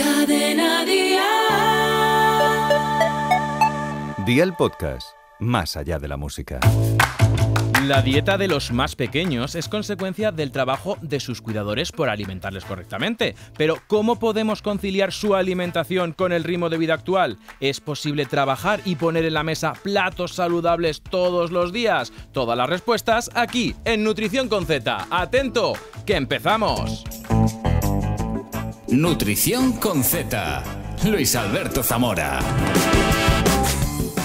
Día. Día el podcast, más allá de la música. La dieta de los más pequeños es consecuencia del trabajo de sus cuidadores por alimentarles correctamente. Pero ¿cómo podemos conciliar su alimentación con el ritmo de vida actual? ¿Es posible trabajar y poner en la mesa platos saludables todos los días? Todas las respuestas aquí, en Nutrición con Z. Atento, que empezamos. Nutrición con Z. Luis Alberto Zamora.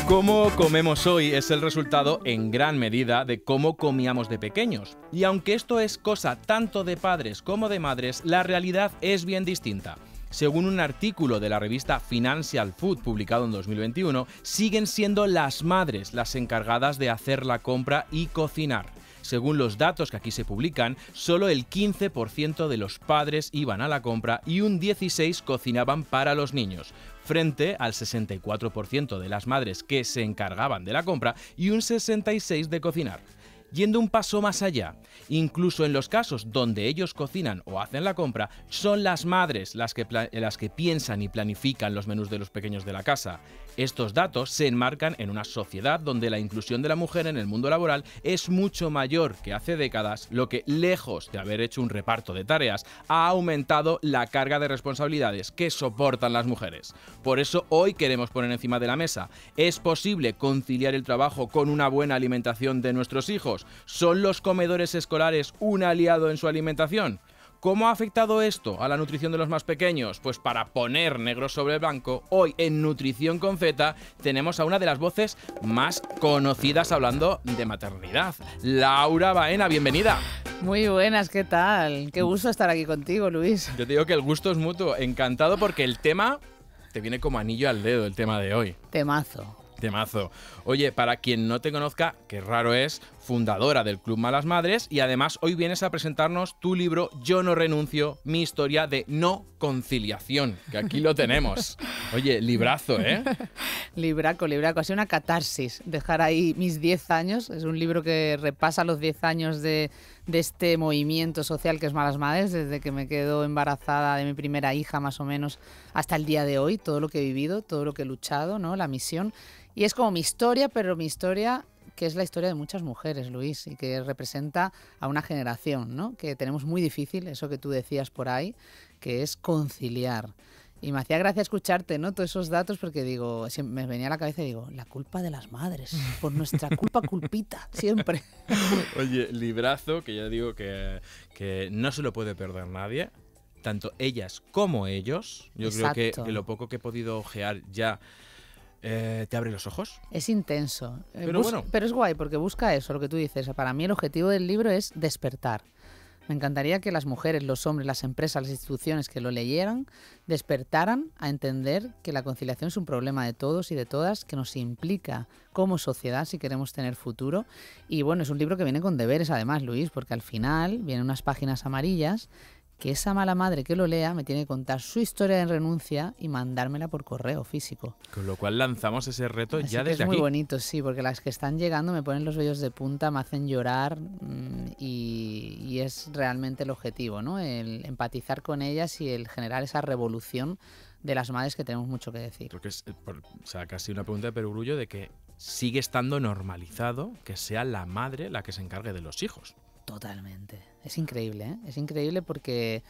Cómo comemos hoy es el resultado en gran medida de cómo comíamos de pequeños. Y aunque esto es cosa tanto de padres como de madres, la realidad es bien distinta. Según un artículo de la revista Financial Food publicado en 2021, siguen siendo las madres las encargadas de hacer la compra y cocinar. Según los datos que aquí se publican, solo el 15% de los padres iban a la compra y un 16% cocinaban para los niños frente al 64% de las madres que se encargaban de la compra y un 66% de cocinar. Yendo un paso más allá, incluso en los casos donde ellos cocinan o hacen la compra, son las madres las que, las que piensan y planifican los menús de los pequeños de la casa. Estos datos se enmarcan en una sociedad donde la inclusión de la mujer en el mundo laboral es mucho mayor que hace décadas, lo que, lejos de haber hecho un reparto de tareas, ha aumentado la carga de responsabilidades que soportan las mujeres. Por eso hoy queremos poner encima de la mesa, ¿es posible conciliar el trabajo con una buena alimentación de nuestros hijos? ¿Son los comedores escolares un aliado en su alimentación? ¿Cómo ha afectado esto a la nutrición de los más pequeños? Pues para poner negro sobre blanco, hoy en Nutrición con Z tenemos a una de las voces más conocidas hablando de maternidad, Laura Baena, bienvenida. Muy buenas, ¿qué tal? Qué gusto estar aquí contigo, Luis. Yo te digo que el gusto es mutuo, encantado porque el tema te viene como anillo al dedo, el tema de hoy. Temazo. Temazo. Oye, para quien no te conozca, qué raro es, fundadora del Club Malas Madres, y además hoy vienes a presentarnos tu libro Yo no renuncio, mi historia de no conciliación, que aquí lo tenemos. Oye, librazo, ¿eh? libraco, libraco, ha sido una catarsis dejar ahí mis 10 años, es un libro que repasa los 10 años de, de este movimiento social que es Malas Madres, desde que me quedo embarazada de mi primera hija más o menos hasta el día de hoy, todo lo que he vivido, todo lo que he luchado, ¿no? La misión. Y es como mi historia, pero mi historia que es la historia de muchas mujeres, Luis, y que representa a una generación, ¿no? Que tenemos muy difícil, eso que tú decías por ahí, que es conciliar. Y me hacía gracia escucharte, ¿no? Todos esos datos, porque digo, me venía a la cabeza y digo, la culpa de las madres, por nuestra culpa, culpita, siempre. Oye, librazo, que ya digo que, no se lo puede perder nadie, tanto ellas como ellos. Yo creo que, que, lo poco que he podido ojear ya eh, te abre los ojos. Es intenso. Eh, pero, pero es guay porque busca eso, lo que tú dices. Para mí el objetivo del libro es despertar. Me encantaría que las mujeres, los hombres, las empresas, las instituciones que lo leyeran despertaran a entender que la conciliación es un problema de todos y de todas, que nos implica como sociedad si queremos tener futuro. Y bueno, es un libro que viene con deberes además, Luis, porque al final vienen unas páginas amarillas que esa mala madre que lo lea me tiene que contar su historia de renuncia y mandármela por correo físico. Con lo cual lanzamos ese reto ya desde aquí. es muy bonito, sí, porque las que están llegando me ponen los vellos de punta, me hacen llorar mm, y, es realmente el objetivo, ¿no? El empatizar con ellas y el generar esa revolución de las madres que tenemos mucho que decir. Porque es eh, sea, casi una pregunta de perogrullo de que sigue estando normalizado que sea la madre la que se encargue de los hijos. Totalmente. Es increíble, ¿eh? Es increíble porque...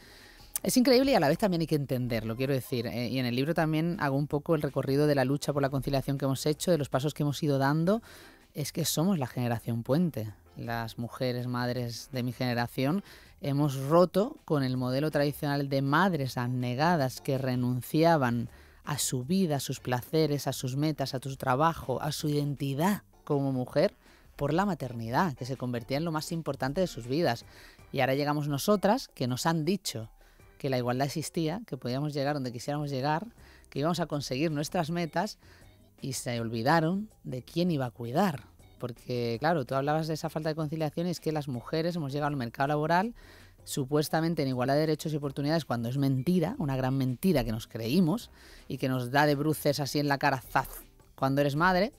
Es increíble y a la vez también hay que entenderlo, quiero decir. Eh, y en el libro también hago un poco el recorrido de la lucha por la conciliación que hemos hecho, de los pasos que hemos ido dando. Es que somos la generación puente. Las mujeres, madres de mi generación, hemos roto con el modelo tradicional de madres abnegadas que renunciaban a su vida, a sus placeres, a sus metas, a su trabajo, a su identidad como mujer por la maternidad, que se convertía en lo más importante de sus vidas. Y ahora llegamos nosotras, que nos han dicho que la igualdad existía, que podíamos llegar donde quisiéramos llegar, que íbamos a conseguir nuestras metas y se olvidaron de quién iba a cuidar. Porque, claro, tú hablabas de esa falta de conciliación y es que las mujeres hemos llegado al mercado laboral supuestamente en igualdad de derechos y oportunidades cuando es mentira, una gran mentira que nos creímos y que nos da de bruces así en la cara, zaz, cuando eres madre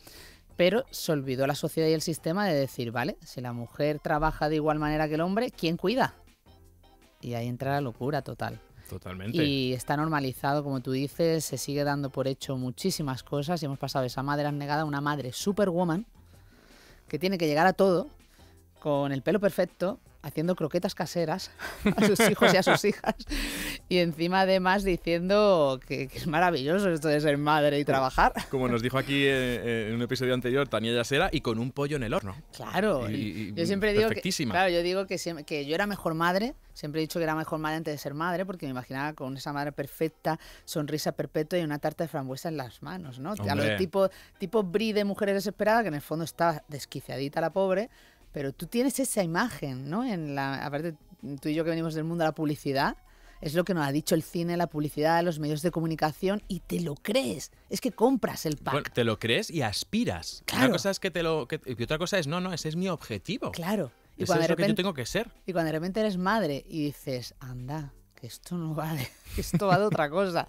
pero se olvidó la sociedad y el sistema de decir, vale, si la mujer trabaja de igual manera que el hombre, ¿quién cuida? Y ahí entra la locura total. Totalmente. Y está normalizado, como tú dices, se sigue dando por hecho muchísimas cosas y hemos pasado de esa madre negada a una madre superwoman que tiene que llegar a todo con el pelo perfecto, haciendo croquetas caseras a sus hijos y a sus hijas. Y encima además diciendo que, es maravilloso esto de ser madre y trabajar. Como nos dijo aquí eh, eh, en un episodio anterior Tania Yasera y con un pollo en el horno. Claro, y, yo siempre digo que, claro, yo digo que, que yo era mejor madre, siempre he dicho que era mejor madre antes de ser madre porque me imaginaba con esa madre perfecta, sonrisa perpetua y una tarta de frambuesa en las manos, ¿no? tipo, tipo bride de mujeres desesperadas que en el fondo está desquiciadita la pobre pero tú tienes esa imagen, ¿no? En la, aparte, tú y yo que venimos del mundo de la publicidad, es lo que nos ha dicho el cine, la publicidad, los medios de comunicación y te lo crees. Es que compras el pack. te lo crees y aspiras. Claro. Una cosa es que te lo. y otra cosa es, no, no, ese es mi objetivo. Claro. Y cuando es de repente, lo que yo tengo que ser. Y cuando de repente eres madre y dices, anda, que esto no vale, que esto va de otra cosa,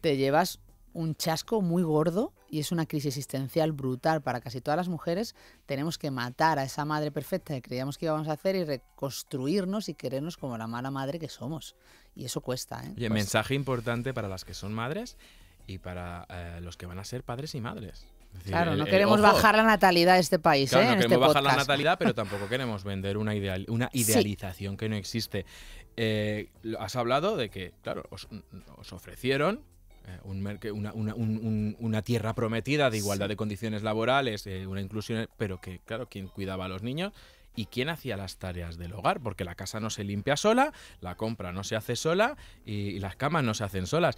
te llevas un chasco muy gordo y es una crisis existencial brutal para casi todas las mujeres. Tenemos que matar a esa madre perfecta que creíamos que íbamos a hacer y reconstruirnos y querernos como la mala madre que somos. Y eso cuesta. ¿eh? Y mensaje importante para las que son madres y para eh, los que van a ser padres y madres. claro, no queremos bajar la natalidad de este país. Claro, ¿eh? no este queremos bajar la natalidad, pero tampoco queremos vender una, una idealización que no existe. Eh, has hablado de que, claro, os ofrecieron eh, una, tierra prometida de igualdad de condiciones laborales, eh, una inclusión, pero que, claro, ¿quién cuidaba a los niños? ¿Y quién hacía las tareas del hogar? Porque la casa no se limpia sola, la compra no se hace sola y, y las camas no se hacen solas.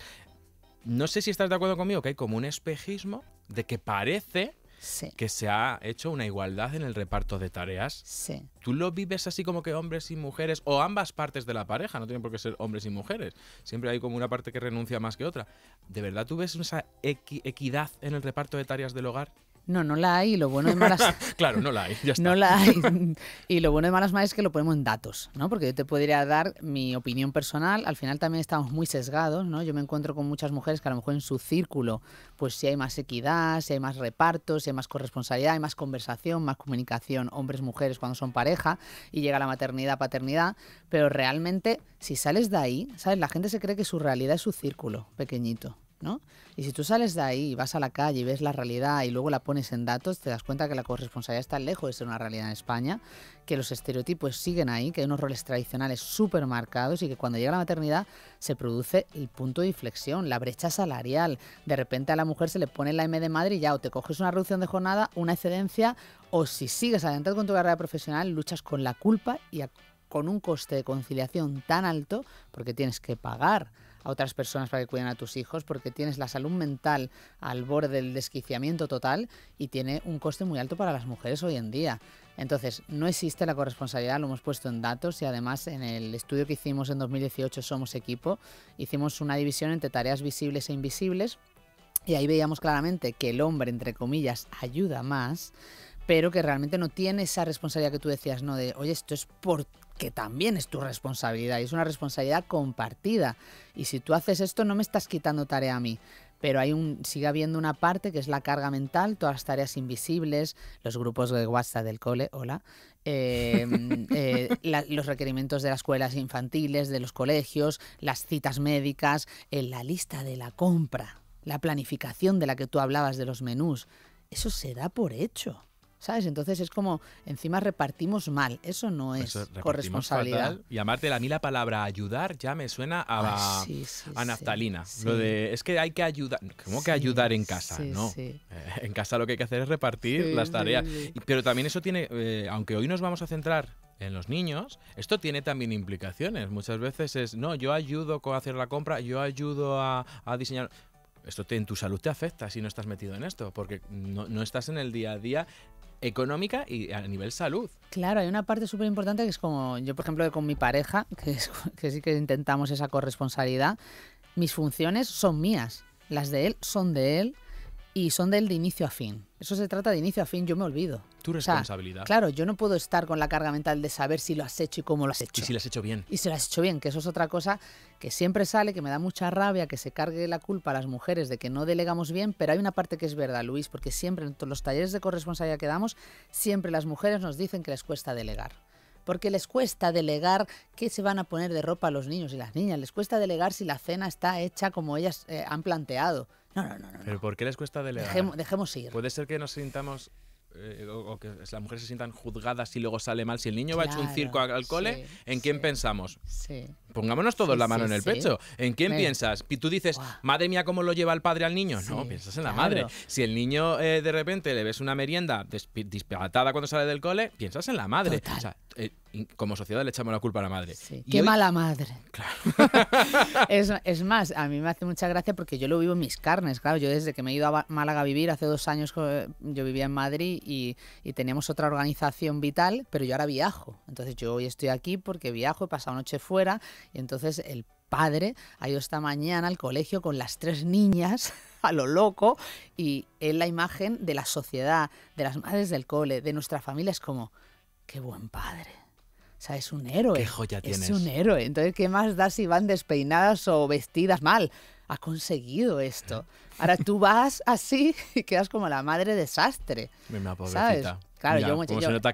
No sé si estás de acuerdo conmigo que hay como un espejismo de que parece que se ha hecho una igualdad en el reparto de tareas. Sí. ¿Tú lo vives así como que hombres y mujeres, o ambas partes de la pareja, no tienen por qué ser hombres y mujeres, siempre hay como una parte que renuncia más que otra? ¿De verdad tú ves esa equidad en el reparto de tareas del hogar? No, no la hay y lo bueno de malas... claro, no la hay, No la hay. Y lo bueno de malas más es que lo ponemos en datos, ¿no? Porque yo te podría dar mi opinión personal. Al final también estamos muy sesgados, ¿no? Yo me encuentro con muchas mujeres que a lo mejor en su círculo, pues si hay más equidad, si hay más reparto, si hay más corresponsabilidad, hay más conversación, más comunicación, hombres, mujeres, cuando son pareja, y llega la maternidad, paternidad. Pero realmente, si sales de ahí, ¿sabes? La gente se cree que su realidad es su círculo pequeñito. Y si tú sales de ahí, vas a la calle y ves la realidad y luego la pones en datos, te das cuenta que la corresponsabilidad está lejos de ser una realidad en España, que los estereotipos siguen ahí, que hay unos roles tradicionales súper marcados y que cuando llega la maternidad se produce el punto de inflexión, la brecha salarial. De repente a la mujer se le pone la M de madre y ya o te coges una reducción de jornada, una excedencia, o si sigues adelante con tu carrera profesional, luchas con la culpa y con un coste de conciliación tan alto porque tienes que pagar otras personas para que cuiden a tus hijos, porque tienes la salud mental al borde del desquiciamiento total y tiene un coste muy alto para las mujeres hoy en día. Entonces, no existe la corresponsabilidad, lo hemos puesto en datos y además en el estudio que hicimos en 2018 Somos Equipo, hicimos una división entre tareas visibles e invisibles y ahí veíamos claramente que el hombre, entre comillas, ayuda más, pero que realmente no tiene esa responsabilidad que tú decías, ¿no? De, oye, esto es por que también es tu responsabilidad y es una responsabilidad compartida. Y si tú haces esto, no me estás quitando tarea a mí. Pero hay un, sigue habiendo una parte que es la carga mental, todas las tareas invisibles, los grupos de WhatsApp del cole, hola, em, eh, los requerimientos de las escuelas infantiles, de los colegios, las citas médicas, la lista de la compra, la planificación de la que tú hablabas de los menús. Eso se da por hecho. ¿Sabes? Entonces es como, encima repartimos mal. Eso no es corresponsabilidad. Y a mí la palabra ayudar ya me suena a, a naftalina. lo de, es que hay que ayudar. ¿Cómo que ayudar en casa? no. Eh, en casa lo que hay que hacer es repartir las tareas. Pero también eso tiene, eh, aunque hoy nos vamos a centrar en los niños, esto tiene también implicaciones. Muchas veces es, no, yo ayudo a hacer la compra, yo ayudo a, diseñar esto en tu salud te afecta si no estás metido en esto, porque no, no, estás en el día a día económica y a nivel salud. Claro, hay una parte súper importante que es como yo, por ejemplo, con mi pareja, que, que sí que intentamos esa corresponsabilidad, mis funciones son mías, las de él son de él y son del de inicio a fin. Eso se trata de inicio a fin, yo me olvido. Tu responsabilidad. claro, yo no puedo estar con la carga mental de saber si lo has hecho y cómo lo has hecho. Y si lo has hecho bien. Y si lo has hecho bien, que eso es otra cosa que siempre sale, que me da mucha rabia que se cargue la culpa a las mujeres de que no delegamos bien, pero hay una parte que es verdad, Luis, porque siempre en los talleres de corresponsabilidad que damos, siempre las mujeres nos dicen que les cuesta delegar porque les cuesta delegar qué se van a poner de ropa a los niños y las niñas, les cuesta delegar si la cena está hecha como ellas eh, han planteado. No, no, no. ¿Pero por qué les cuesta delegar? dejemos ir. Puede ser que nos sintamos eh, o, que las mujeres se sientan juzgadas si luego sale mal. Si el niño va a hecho un circo al, cole, ¿en quién pensamos? Sí. Pongámonos todos la mano en el pecho. ¿En quién piensas?... ...y Tú dices, madre mía, ¿cómo lo lleva el padre al niño? No, piensas en la madre. Si el niño eh, de repente le ves una merienda disparatada cuando sale del cole, piensas en la madre. Eh, como sociedad le echamos la culpa a la madre. Qué mala madre. es, más, a mí me hace mucha gracia porque yo lo vivo en mis carnes. Claro, yo desde que me he ido a Málaga a vivir, hace dos años yo vivía en Madrid y, y teníamos otra organización vital, pero yo ahora viajo. Entonces yo hoy estoy aquí porque viajo, he pasado noche fuera y entonces el padre ha ido esta mañana al colegio con las tres niñas a lo loco y en la imagen de la sociedad, de las madres del cole, de nuestra familia es como, qué buen padre. O sea, es un héroe. es un héroe. Entonces, ¿qué más da si van despeinadas o vestidas mal? ha conseguido esto. Ahora tú vas así y quedas como la madre desastre. ¿sabes? Claro, yo,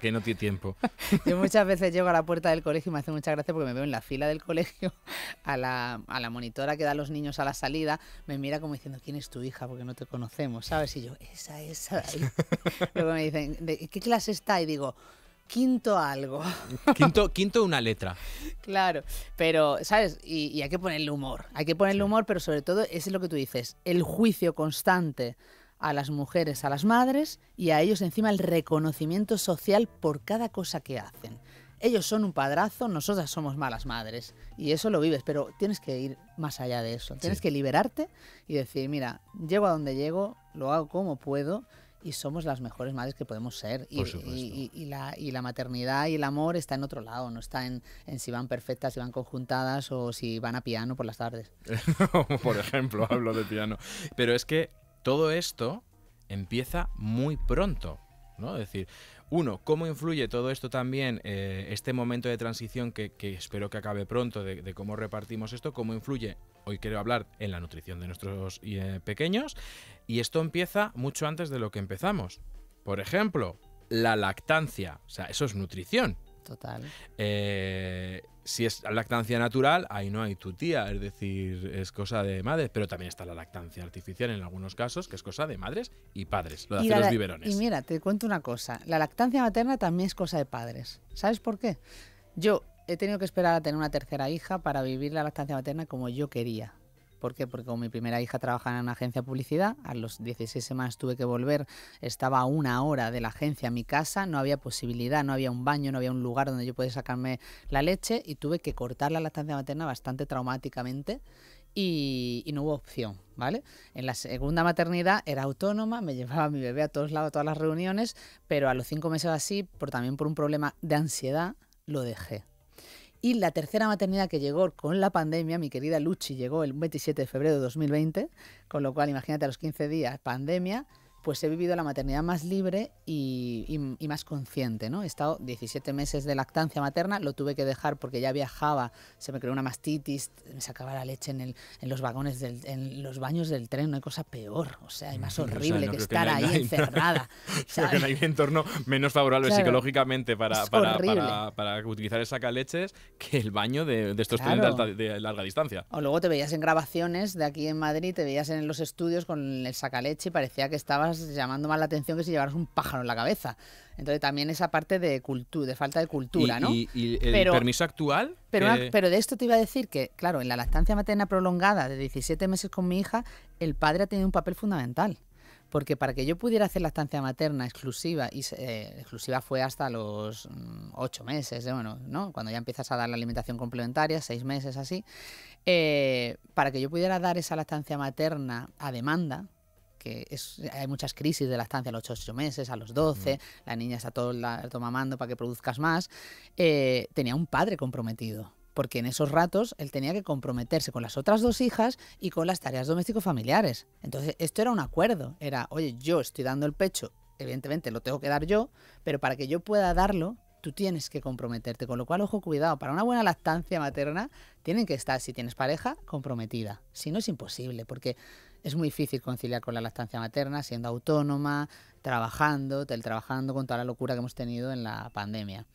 que no tiene tiempo. yo muchas veces llego a la puerta del colegio y me hace mucha gracia porque me veo en la fila del colegio a la, monitora que da los niños a la salida, me mira como diciendo, ¿quién es tu hija? Porque no te conocemos, ¿sabes? Y yo, esa, esa. Luego me dicen, ¿de qué clase está? Y digo, quinto algo. Quinto, quinto una letra. Claro, pero, ¿sabes? Y, hay que ponerle humor. Hay que ponerle humor, pero sobre todo, eso es lo que tú dices, el juicio constante a las mujeres, a las madres y a ellos encima el reconocimiento social por cada cosa que hacen. Ellos son un padrazo, nosotras somos malas madres y eso lo vives, pero tienes que ir más allá de eso. Tienes que liberarte y decir, mira, llego a donde llego, lo hago como puedo y somos las mejores madres que podemos ser. Y, y, la, maternidad y el amor está en otro lado, no está en, si van perfectas, si van conjuntadas o si van a piano por las tardes. por ejemplo, hablo de piano. Pero es que todo esto empieza muy pronto, ¿no? Es decir, uno, ¿cómo influye todo esto también, eh, este momento de transición que, espero que acabe pronto, de, cómo repartimos esto, cómo influye, hoy quiero hablar, en la nutrición de nuestros eh, pequeños, y esto empieza mucho antes de lo que empezamos. Por ejemplo, la lactancia. O sea, eso es nutrición. Total. Eh, si es lactancia natural, ahí no hay tu tía, es decir, es cosa de madres, pero también está la lactancia artificial en algunos casos, que es cosa de madres y padres, lo de hacer los biberones. Y mira, te cuento una cosa, la lactancia materna también es cosa de padres. ¿Sabes por qué? Yo he tenido que esperar a tener una tercera hija para vivir la lactancia materna como yo quería. ¿Por qué? Porque con mi primera hija trabajaba en una agencia de publicidad, a los 16 semanas tuve que volver, estaba a una hora de la agencia a mi casa, no había posibilidad, no había un baño, no había un lugar donde yo pudiera sacarme la leche y tuve que cortar la lactancia materna bastante traumáticamente y, no hubo opción, ¿vale? En la segunda maternidad era autónoma, me llevaba a mi bebé a todos lados, a todas las reuniones, pero a los cinco meses así, por, también por un problema de ansiedad, lo dejé. Y la tercera maternidad que llegó con la pandemia, mi querida Luchi, llegó el 27 de febrero de 2020, con lo cual imagínate a los 15 días, pandemia, pues he vivido la maternidad más libre y, más consciente. ¿no? He estado 17 meses de lactancia materna, lo tuve que dejar porque ya viajaba, se me creó una mastitis, me sacaba la leche en, en los vagones, en los baños del tren, no hay cosa peor, o sea, hay más horrible que estar ahí encerrada. encerrada. sea, que no hay entorno menos favorable psicológicamente para para, para, utilizar el sacaleches que el baño de, de estos trenes de, de, larga distancia. O luego te veías en grabaciones de aquí en Madrid, te veías en los estudios con el sacaleche y parecía que estabas llamando más la atención que si llevaras un pájaro en la cabeza. Entonces también esa parte de cultura, de falta de cultura, ¿no? el permiso actual. Eh, pero, de esto te iba a decir que, claro, en la lactancia materna prolongada de 17 meses con mi hija, el padre ha tenido un papel fundamental porque para que yo pudiera hacer la lactancia materna exclusiva, y eh, exclusiva fue hasta los mm, ocho meses, bueno, cuando ya empiezas a dar la alimentación complementaria, seis meses así, eh, para que yo pudiera dar esa lactancia materna a demanda, que hay muchas crisis de lactancia a los 8 meses, a los 12, la niña está todo el mamando para que produzcas más, eh, tenía un padre comprometido porque en esos ratos él tenía que comprometerse con las otras dos hijas y con las tareas doméstico-familiares. Entonces, esto era un acuerdo, era, oye, yo estoy dando el pecho, evidentemente lo tengo que dar yo, pero para que yo pueda darlo, tú tienes que comprometerte. Con lo cual, ojo, cuidado, para una buena lactancia materna, tienen que estar, si tienes pareja, comprometida. Si no, es imposible, porque es muy difícil conciliar con la lactancia materna, siendo autónoma, trabajando, teletrabajando con toda la locura que hemos tenido en la pandemia.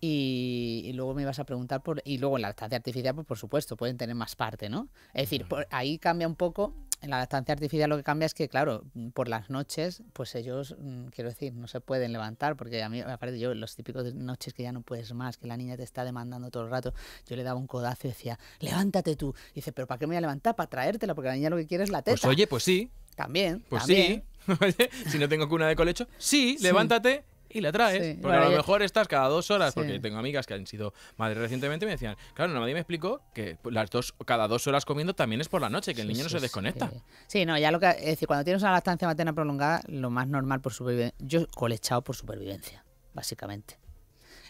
Y, luego me ibas a preguntar por. Y luego la lactancia artificial, pues por supuesto, pueden tener más parte, ¿no? Es decir, ahí cambia un poco en la estancia artificial lo que cambia es que, claro, mm, por las noches, pues ellos, mm, quiero decir, no se pueden levantar, porque a mí, me parece, yo, los típicos de noches que ya no puedes más, que la niña te está demandando todo el rato, yo le daba un codazo y decía, levántate tú. dice, pero ¿para qué me voy a levantar? Para traértela, porque la niña lo que quiere es la pues teta. Pues oye, pues sí. También. Pues sí. si no tengo cuna de colecho, sí, levántate y la traes. porque a lo mejor estás cada dos horas, porque tengo amigas que han sido madres recientemente y me decían, claro, nadie me explicó que las dos, cada dos horas comiendo también es por la noche, que el niño no se desconecta. Sí. no, ya lo que. Es decir, cuando tienes una lactancia materna prolongada, lo más normal por supervivencia. Yo colechado por supervivencia, básicamente.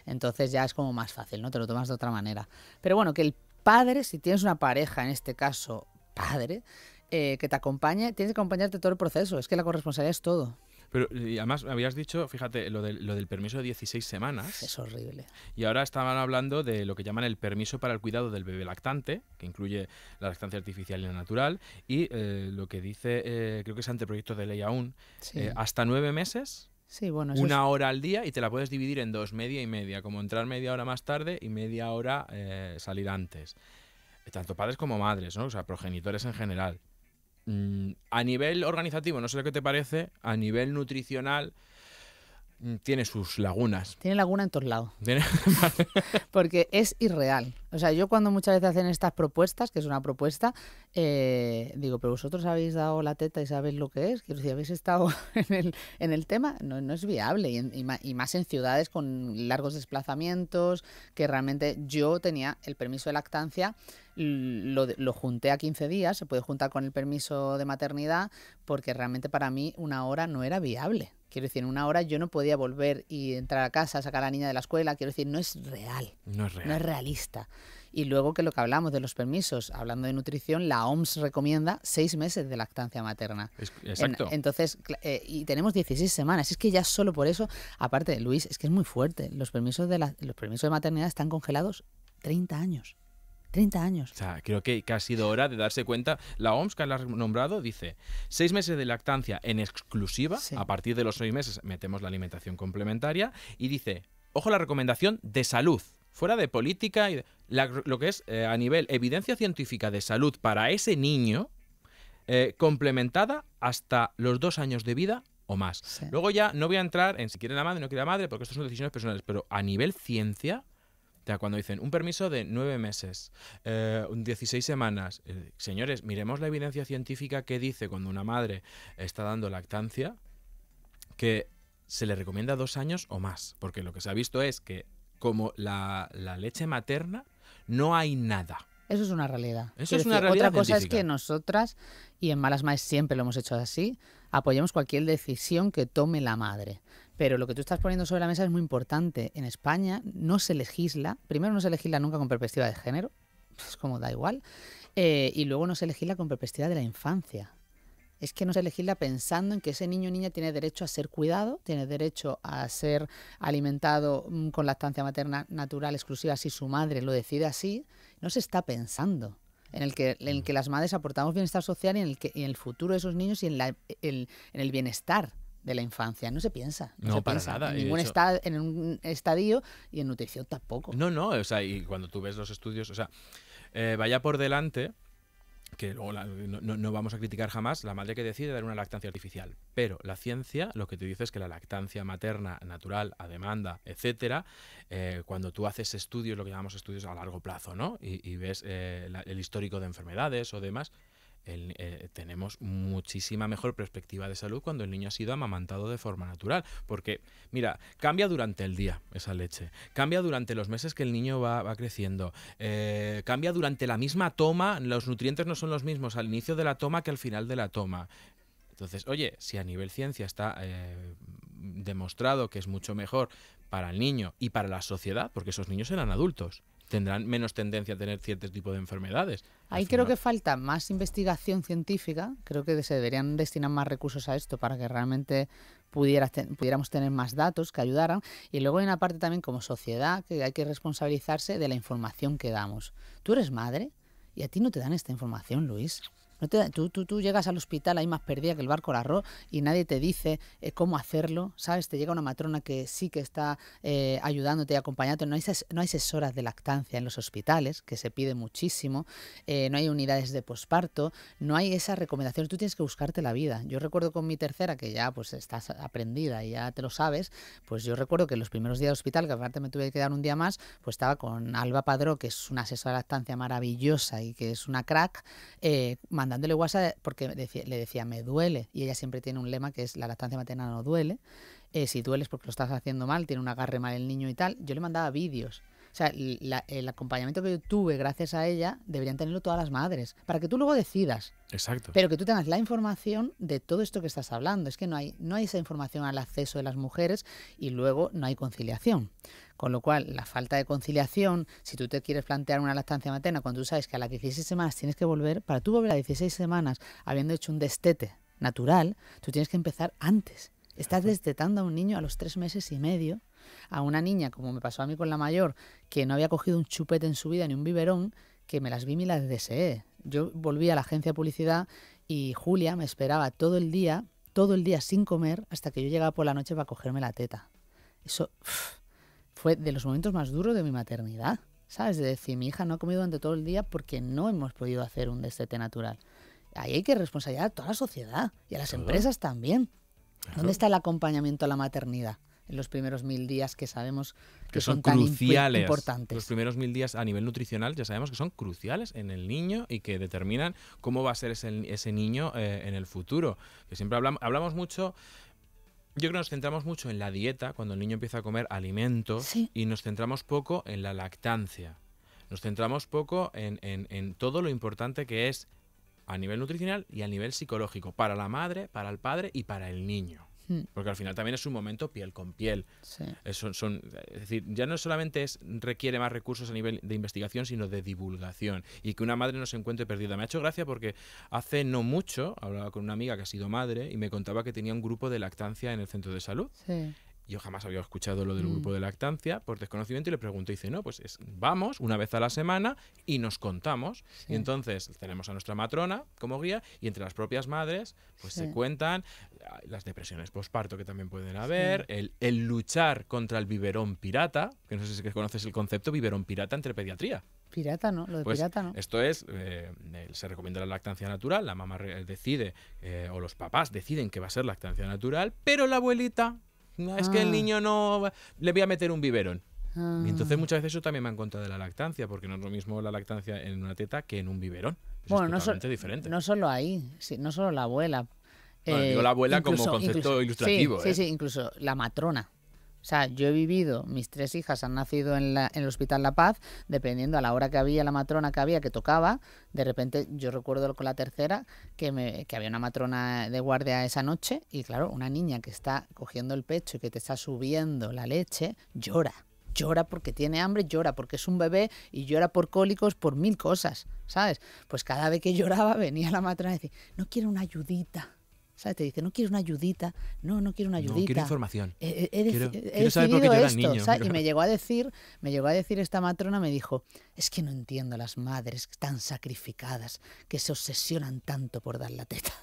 Entonces ya es como más fácil, ¿no? Te lo tomas de otra manera. Pero bueno, que el padre, si tienes una pareja, en este caso, padre, eh, que te acompañe, tienes que acompañarte todo el proceso. Es que la corresponsabilidad es todo. Pero y además habías dicho, fíjate, lo, del permiso de 16 semanas. Es horrible. Y ahora estaban hablando de lo que llaman el permiso para el cuidado del bebé lactante, que incluye la lactancia artificial y la natural, y eh, lo que dice, eh, creo que es anteproyecto de ley aún, eh, hasta nueve meses. una hora al día y te la puedes dividir en dos, media y media, como entrar media hora más tarde y media hora salir antes. Tanto padres como madres, ¿no? O sea, progenitores en general. Mm, a nivel organizativo, no sé lo que te parece, a nivel nutricional, Mm, tiene sus lagunas. Tiene laguna en todos lados. Porque es irreal. O sea, yo cuando muchas veces hacen estas propuestas, que es una propuesta, eh, digo, pero vosotros habéis dado la teta y sabéis lo que es. Quiero habéis estado en el, en el tema. No, es viable. Y, más en ciudades con largos desplazamientos, que realmente yo tenía el permiso de lactancia, lo, lo junté a 15 días, se puede juntar con el permiso de maternidad, porque realmente para mí una hora no era viable. Quiero decir, en una hora yo no podía volver y entrar a casa, sacar a la niña de la escuela. Quiero decir, no es real. No es realista. Y luego que lo que hablamos de los permisos, hablando de nutrición, la OMS recomienda seis meses de lactancia materna. Exacto. entonces, eh, y tenemos 16 semanas. Es que ya solo por eso, aparte, Luis, es que es muy fuerte. Los permisos de, los permisos de maternidad están congelados 30 años. 30 años. O sea, creo que, ha sido hora de darse cuenta. La OMS, que la ha nombrado, dice seis meses de lactancia en exclusiva. A partir de los seis meses metemos la alimentación complementaria. Y dice, ojo la recomendación de salud, fuera de política, y lo que es eh, a nivel evidencia científica de salud para ese niño, eh, complementada hasta los dos años de vida o más. Luego ya no voy a entrar en si quiere la madre, o no quiere la madre, porque estas son decisiones personales, pero a nivel ciencia sea, cuando dicen un permiso de nueve meses, 16 eh, semanas, eh, señores, miremos la evidencia científica que dice cuando una madre está dando lactancia que se le recomienda dos años o más, porque lo que se ha visto es que como la, leche materna no hay nada. Eso es una realidad. Eso es una realidad Otra cosa es que nosotras, y en Malas Maes siempre lo hemos hecho así, apoyamos cualquier decisión que tome la madre. Pero lo que tú estás poniendo sobre la mesa es muy importante. En España no se legisla, primero no se legisla nunca con perspectiva de género, es como da igual, eh, y luego no se legisla con perspectiva de la infancia. Es que no se legisla pensando en que ese niño o niña tiene derecho a ser cuidado, tiene derecho a ser alimentado mm, con lactancia materna natural exclusiva si su madre lo decide así. No se está pensando en el que, en mm. que las madres aportamos bienestar social y en el, futuro de esos niños y en, el, en el bienestar de la infancia. No se piensa. No, nada. En, ningún en un estadio y en nutrición tampoco. No, no, o sea, y cuando tú ves los estudios, o sea, eh, vaya por delante que luego no, vamos a criticar jamás la madre que decide dar una lactancia artificial. Pero la ciencia lo que te dice es que la lactancia materna, natural, a demanda, etcétera, eh, cuando tú haces estudios, lo que llamamos estudios a largo plazo, ¿no? Y, ves eh, el histórico de enfermedades o demás, eh, tenemos muchísima mejor perspectiva de salud cuando el niño ha sido amamantado de forma natural. Porque, mira, cambia durante el día esa leche, cambia durante los meses que el niño va, creciendo, eh, cambia durante la misma toma, los nutrientes no son los mismos al inicio de la toma que al final de la toma. Entonces, oye, si a nivel ciencia está eh, demostrado que es mucho mejor para el niño y para la sociedad, porque esos niños eran adultos, tendrán menos tendencia a tener cierto tipo de enfermedades. Ahí creo que falta más investigación científica, creo que se deberían destinar más recursos a esto para que realmente pudiéramos tener más datos que ayudaran. Y luego hay una parte también como sociedad que hay que responsabilizarse de la información que damos. ¿Tú eres madre? Y a ti no te dan esta información, Luis tú, llegas al hospital hay más perdida que el barco al arroz y nadie te dice eh, cómo hacerlo, ¿sabes? Te llega una matrona que sí que está eh, ayudándote y acompañándote. No hay, no hay asesoras de lactancia en los hospitales, que se pide muchísimo. Eh, no hay unidades de posparto. No hay esas recomendaciones. Tú tienes que buscarte la vida. Yo recuerdo con mi tercera, que ya pues estás aprendida y ya te lo sabes, pues yo recuerdo que los primeros días de hospital, que aparte me tuve que quedar un día más, pues estaba con Alba Padró, que es una asesora de lactancia maravillosa y que es una crack, mandándole WhatsApp porque le decía, me duele. Y ella siempre tiene un lema que es, la lactancia materna no duele. Eh, si dueles porque lo estás haciendo mal, tiene un agarre mal el niño y tal. Yo le mandaba vídeos sea, el acompañamiento que yo tuve gracias a ella deberían tenerlo todas las madres, para que tú luego decidas. Exacto. Pero que tú tengas la información de todo esto que estás hablando. Es que no hay, no hay esa información al acceso de las mujeres y luego no hay conciliación. Con lo cual, la falta de conciliación, si tú te quieres plantear una lactancia materna, cuando tú sabes que a las 16 semanas tienes que volver, para tú volver a 16 semanas habiendo hecho un destete natural, tú tienes que empezar antes. Estás destetando a un niño a los tres meses y medio a una niña, como me pasó a mí con la mayor, que no había cogido un chupete en su vida ni un biberón, que me las vi y me las deseé. Yo volví a la agencia de publicidad y Julia me esperaba todo el día, todo el día sin comer, hasta que yo llegaba por la noche para cogerme la teta. Eso fue de los momentos más duros de mi maternidad, ¿sabes? De decir, mi hija no ha comido durante todo el día porque no hemos podido hacer un destete natural. Ahí hay que responsabilizar a toda la sociedad y a las empresas también. ¿Dónde está el acompañamiento a la maternidad? en los primeros mil días que sabemos que, son, tan cruciales. importantes. Los primeros mil días a nivel nutricional ya sabemos que son cruciales en el niño y que determinan cómo va a ser ese, niño eh, en el futuro. Que siempre hablamos, mucho yo creo que nos centramos mucho en la dieta, cuando el niño empieza a comer alimentos, y nos centramos poco en la lactancia. Nos centramos poco en, todo lo importante que es a nivel nutricional y a nivel psicológico, para la madre, para el padre y para el niño. Mm. Porque al final también es un momento piel con piel. Son, es decir, ya no solamente es, requiere más recursos a nivel de investigación, sino de divulgación. Y que una madre no se encuentre perdida. Me ha hecho gracia porque hace no mucho hablaba con una amiga que ha sido madre y me contaba que tenía un grupo de lactancia en el centro de salud. Sí yo jamás había escuchado lo del mm. grupo de lactancia por desconocimiento y le pregunto. Y dice, no, pues es, vamos una vez a la semana y nos contamos. Y entonces tenemos a nuestra matrona como guía y entre las propias madres pues se cuentan ah, las depresiones posparto que también pueden haber, el, luchar contra el biberón pirata, que no sé si conoces el concepto biberón pirata entre pediatría. Pirata, ¿no? Lo de pues pirata, ¿no? Esto es, eh, se recomienda la lactancia natural, la mamá decide, eh, o los papás deciden que va a ser lactancia natural, pero la abuelita no, es que el ah. niño no... Le voy a meter un biberón. Ah. Y entonces muchas veces eso también me han contado de la lactancia, porque no es lo mismo la lactancia en una teta que en un biberón. bueno, no diferente. No solo ahí, no solo la abuela. la abuela eh, como concepto ilustrativo. sí, ¿eh? sí, incluso la matrona. O sea, yo he vivido, mis tres hijas han nacido en, el Hospital La Paz, dependiendo a la hora que había, la matrona que había, que tocaba. De repente, yo recuerdo con la tercera que, que había una matrona de guardia esa noche y claro, una niña que está cogiendo el pecho y que te está subiendo la leche, llora llora porque tiene hambre, llora porque es un bebé y llora por cólicos, por mil cosas, ¿sabes? Pues cada vez que lloraba venía la matrona y decía, no quiero una ayudita, ¿Sabes? Te dice, no quiero una ayudita, no, no quiero una ayudita. No, quiero información. He, he, esto. Y me llegó a decir, me llegó a decir esta matrona, me dijo, es que no entiendo las madres tan sacrificadas que se obsesionan tanto por dar la teta.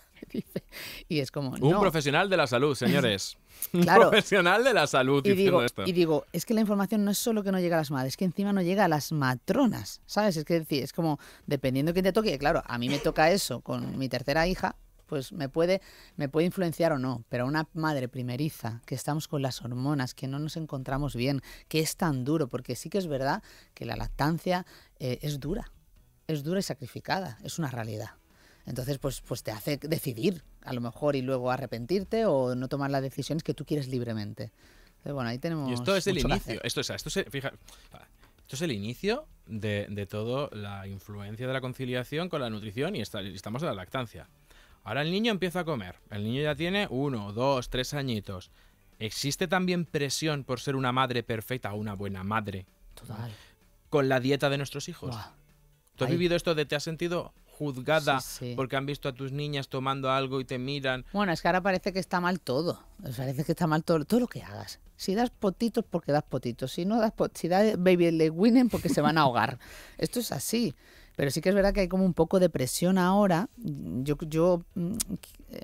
Y es como. Un profesional de la salud, señores. Un profesional de la salud y diciendo digo, esto. Y digo, es que la información no es solo que no llega a las madres, es que encima no llega a las matronas, ¿sabes? Es que es como, dependiendo de quién te toque, claro, a mí me toca eso con mi tercera hija, pues me puede, me puede influenciar o no, pero una madre primeriza, que estamos con las hormonas, que no nos encontramos bien, que es tan duro, porque sí que es verdad que la lactancia eh, es dura, es dura y sacrificada, es una realidad. Entonces, pues, pues te hace decidir, a lo mejor, y luego arrepentirte o no tomar las decisiones que tú quieres libremente. bueno, ahí tenemos. esto es el inicio. Esto, esto, es el inicio de, de toda la influencia de la conciliación con la nutrición y, y estamos en la lactancia. Ahora el niño empieza a comer. El niño ya tiene uno, dos, tres añitos. ¿Existe también presión por ser una madre perfecta o una buena madre? Con la dieta de nuestros hijos. ¿Tú has vivido esto de te has sentido juzgada porque han visto a tus niñas tomando algo y te miran? Bueno, es que ahora parece que está mal todo. Parece que está mal todo, todo lo que hagas. Si das potitos, porque das potitos. Si no das, si das baby le winen, porque se van a ahogar. esto es así. Pero sí que es verdad que hay como un poco de presión ahora. Yo, yo mm,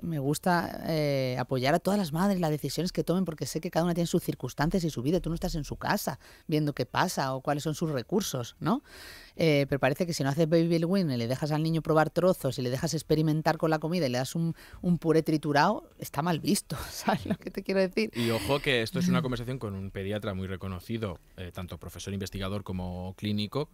me gusta eh, apoyar a todas las madres las decisiones que tomen porque sé que cada una tiene sus circunstancias y su vida. Tú no estás en su casa viendo qué pasa o cuáles son sus recursos, ¿no? Eh, pero parece que si no haces baby el y le dejas al niño probar trozos y le dejas experimentar con la comida y le das un, puré triturado, está mal visto, ¿sabes lo que te quiero decir? Y ojo que esto es una conversación con un pediatra muy reconocido, eh, tanto profesor investigador como clínico,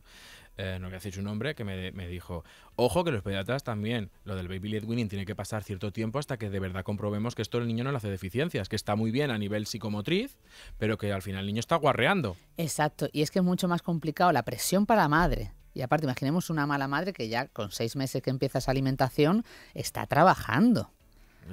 eh, no voy a decir su nombre, que me, dijo, ojo que los pediatras también, lo del baby led winning tiene que pasar cierto tiempo hasta que de verdad comprobemos que esto el niño no le hace deficiencias, que está muy bien a nivel psicomotriz, pero que al final el niño está guarreando. Exacto, y es que es mucho más complicado la presión para la madre, y aparte, imaginemos una mala madre que ya con seis meses que empieza esa alimentación está trabajando.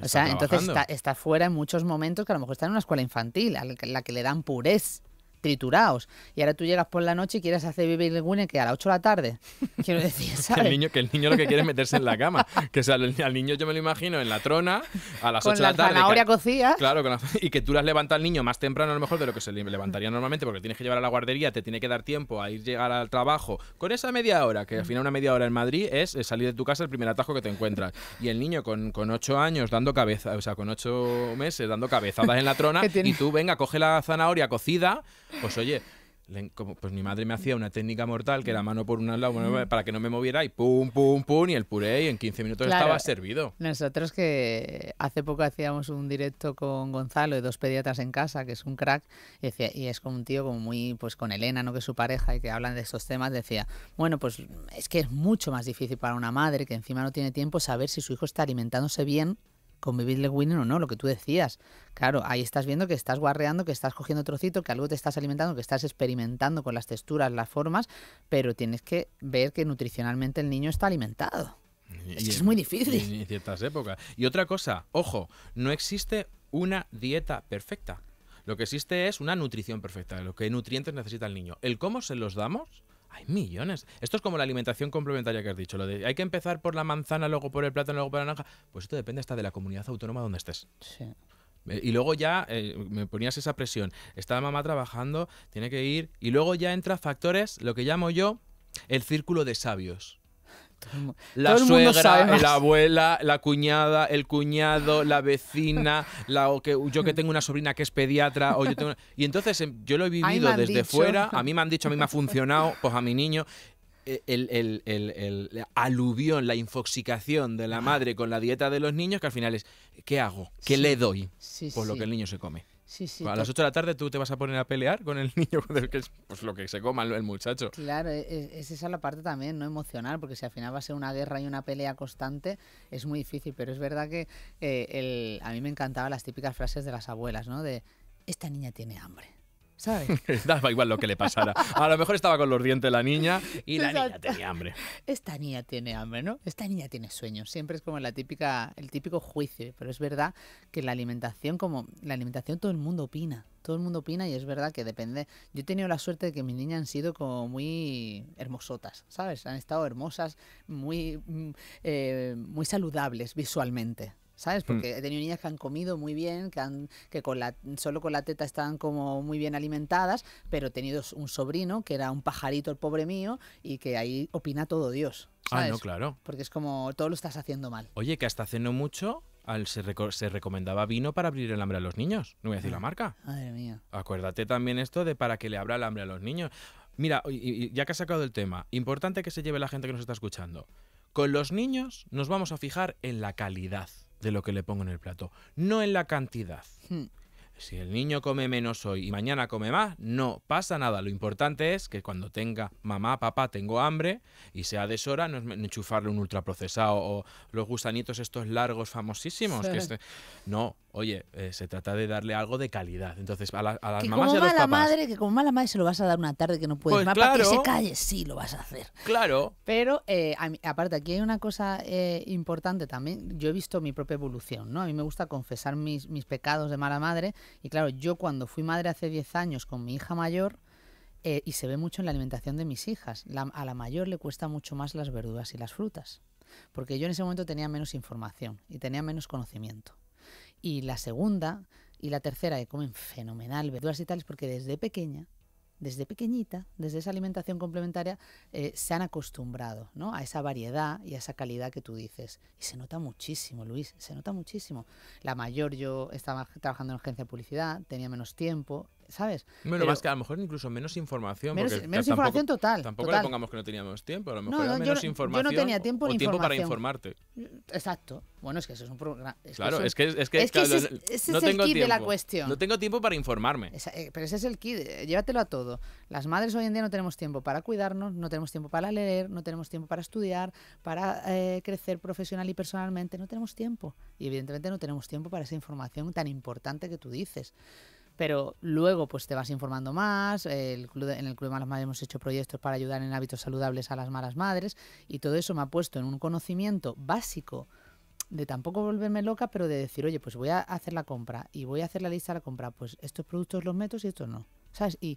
o sea, entonces está, está, fuera en muchos momentos que a lo mejor está en una escuela infantil, a la que le dan purez triturados. Y ahora tú llegas por la noche y quieres hacer baby güine que a las 8 de la tarde. Quiero decir, ¿sabes? Que el niño, que el niño lo que quiere es meterse en la cama. Que o al, niño yo me lo imagino en la trona a las 8 de la, la zanahoria cocida. Claro, y que tú las levantas al niño más temprano a lo mejor de lo que se levantaría normalmente porque tienes que llevar a la guardería, te tiene que dar tiempo a ir llegar al trabajo. Con esa media hora, que al final una media hora en Madrid es salir de tu casa el primer atajo que te encuentras. Y el niño con, con 8 años dando cabeza, o sea, con 8 meses dando cabezadas en la trona y tú venga, coge la zanahoria cocida pues oye, como, pues mi madre me hacía una técnica mortal que era mano por un lado mm. para que no me moviera y pum, pum, pum y el puré y en 15 minutos estaba servido. Nosotros que hace poco hacíamos un directo con Gonzalo y dos pediatras en casa, que es un crack, y, es como un tío como muy, pues con Elena, ¿no? que es su pareja y que hablan de estos temas, decía, bueno, pues es que es mucho más difícil para una madre que encima no tiene tiempo saber si su hijo está alimentándose bien con winner o no, lo que tú decías. Claro, ahí estás viendo que estás guarreando, que estás cogiendo trocito, que algo te estás alimentando, que estás experimentando con las texturas, las formas, pero tienes que ver que nutricionalmente el niño está alimentado. Y, es muy difícil. en ciertas épocas. Y otra cosa, ojo, no existe una dieta perfecta. Lo que existe es una nutrición perfecta, lo que nutrientes necesita el niño. El cómo se los damos hay millones. Esto es como la alimentación complementaria que has dicho, lo hay que empezar por la manzana, luego por el plátano, luego por la naranja. Pues esto depende hasta de la comunidad autónoma donde estés. Sí. Eh, y luego ya eh, me ponías esa presión. Está mamá trabajando, tiene que ir. Y luego ya entra factores, lo que llamo yo el círculo de sabios. La suegra, la abuela, la cuñada, el cuñado, la vecina, la, que, yo que tengo una sobrina que es pediatra. O y entonces em, yo lo he vivido desde fuera, a mí me han dicho, a mí me ha funcionado, pues a mi niño. E, el, aluvión, la infoxicación de la ah. madre con la dieta de los niños, que al final es, ¿qué hago? ¿Qué le doy? por lo que el niño se come a las 8 de la tarde tú te vas a poner a pelear con el niño, que es pues, lo que se coma el muchacho. Claro, es, e, es, esa la parte también, no emocional, porque si al final va a ser una guerra y una pelea constante, es muy difícil. Pero es verdad que eh, a mí me encantaban las típicas frases de las abuelas, ¿no? De, esta niña tiene hambre. ¿sabes? Daba igual lo que le pasara. A lo mejor estaba con los dientes la niña y la niña tenía hambre. Esta niña tiene hambre, ¿no? Esta niña tiene sueños Siempre es como la típica, el típico juicio. Pero es verdad que la alimentación, como la alimentación todo el mundo opina. Todo el mundo opina y es verdad que depende. Yo he tenido la suerte de que mis niñas han sido como muy hermosotas, ¿sabes? Han estado hermosas, muy, mm, eh, muy saludables visualmente. ¿sabes? Mm. Porque he tenido niñas que han comido muy bien, que, han, que con la, solo con la teta están como muy bien alimentadas, pero he tenido un sobrino que era un pajarito, el pobre mío, y que ahí opina todo Dios. Ah, no, claro. Porque es como todo lo estás haciendo mal. Oye, que hasta hace no mucho al, se, se, recomendaba vino para abrir el hambre a los niños. No voy a decir la ah, marca. Madre mía. Acuérdate también esto de para que le abra el hambre a los niños. Mira, y, ya que has sacado el tema, importante que se lleve la gente que nos está escuchando. Con los niños nos vamos a fijar en la calidad de lo que le pongo en el plato, no en la cantidad. Hmm. Si el niño come menos hoy y mañana come más, no pasa nada. Lo importante es que cuando tenga mamá, papá, tengo hambre y sea deshora, no es enchufarle un ultraprocesado o los gusanitos estos largos famosísimos. Este, no, oye, eh, se trata de darle algo de calidad. Entonces, a, las mamás y a los Madre, que como mala madre se lo vas a dar una tarde que no puede. pues que se calle, sí lo vas a hacer. Claro. Pero, eh, aparte, aquí hay una cosa eh, importante también. Yo he visto mi propia evolución, ¿no? A mí me gusta confesar mis, mis pecados de mala madre y claro, yo cuando fui madre hace 10 años con mi hija mayor, eh, y se ve mucho en la alimentación de mis hijas, a la mayor le cuesta mucho más las verduras y las frutas, porque yo en ese momento tenía menos información y tenía menos conocimiento. Y la segunda y la tercera, que comen fenomenal verduras y tales, porque desde pequeña desde pequeñita, desde esa alimentación complementaria, eh, se han acostumbrado ¿no? a esa variedad y a esa calidad que tú dices. Y se nota muchísimo, Luis, se nota muchísimo. La mayor, yo estaba trabajando en agencia de publicidad, tenía menos tiempo, ¿sabes? Bueno, más que a lo mejor incluso menos información. Menos, información total. Tampoco le pongamos que no teníamos tiempo, a lo mejor menos información. Yo no tenía tiempo o, ni tiempo para informarte. Exacto. Bueno, es que eso es un problema. claro, es que es que, ese, no es el kit tiempo. de la cuestión. No tengo tiempo para informarme. Eh, pero ese es el kit, eh, llévatelo a todo. Las madres hoy en día no tenemos tiempo para cuidarnos, no tenemos tiempo para leer, no tenemos tiempo para estudiar, para eh, crecer profesional y personalmente, no tenemos tiempo. Y evidentemente no tenemos tiempo para esa información tan importante que tú dices pero luego pues te vas informando más, el club en el Club de Malas Madres hemos hecho proyectos para ayudar en hábitos saludables a las malas madres y todo eso me ha puesto en un conocimiento básico de tampoco volverme loca, pero de decir, oye, pues voy a hacer la compra y voy a hacer la lista de la compra, pues estos productos los meto y estos no. ¿Sabes? Y,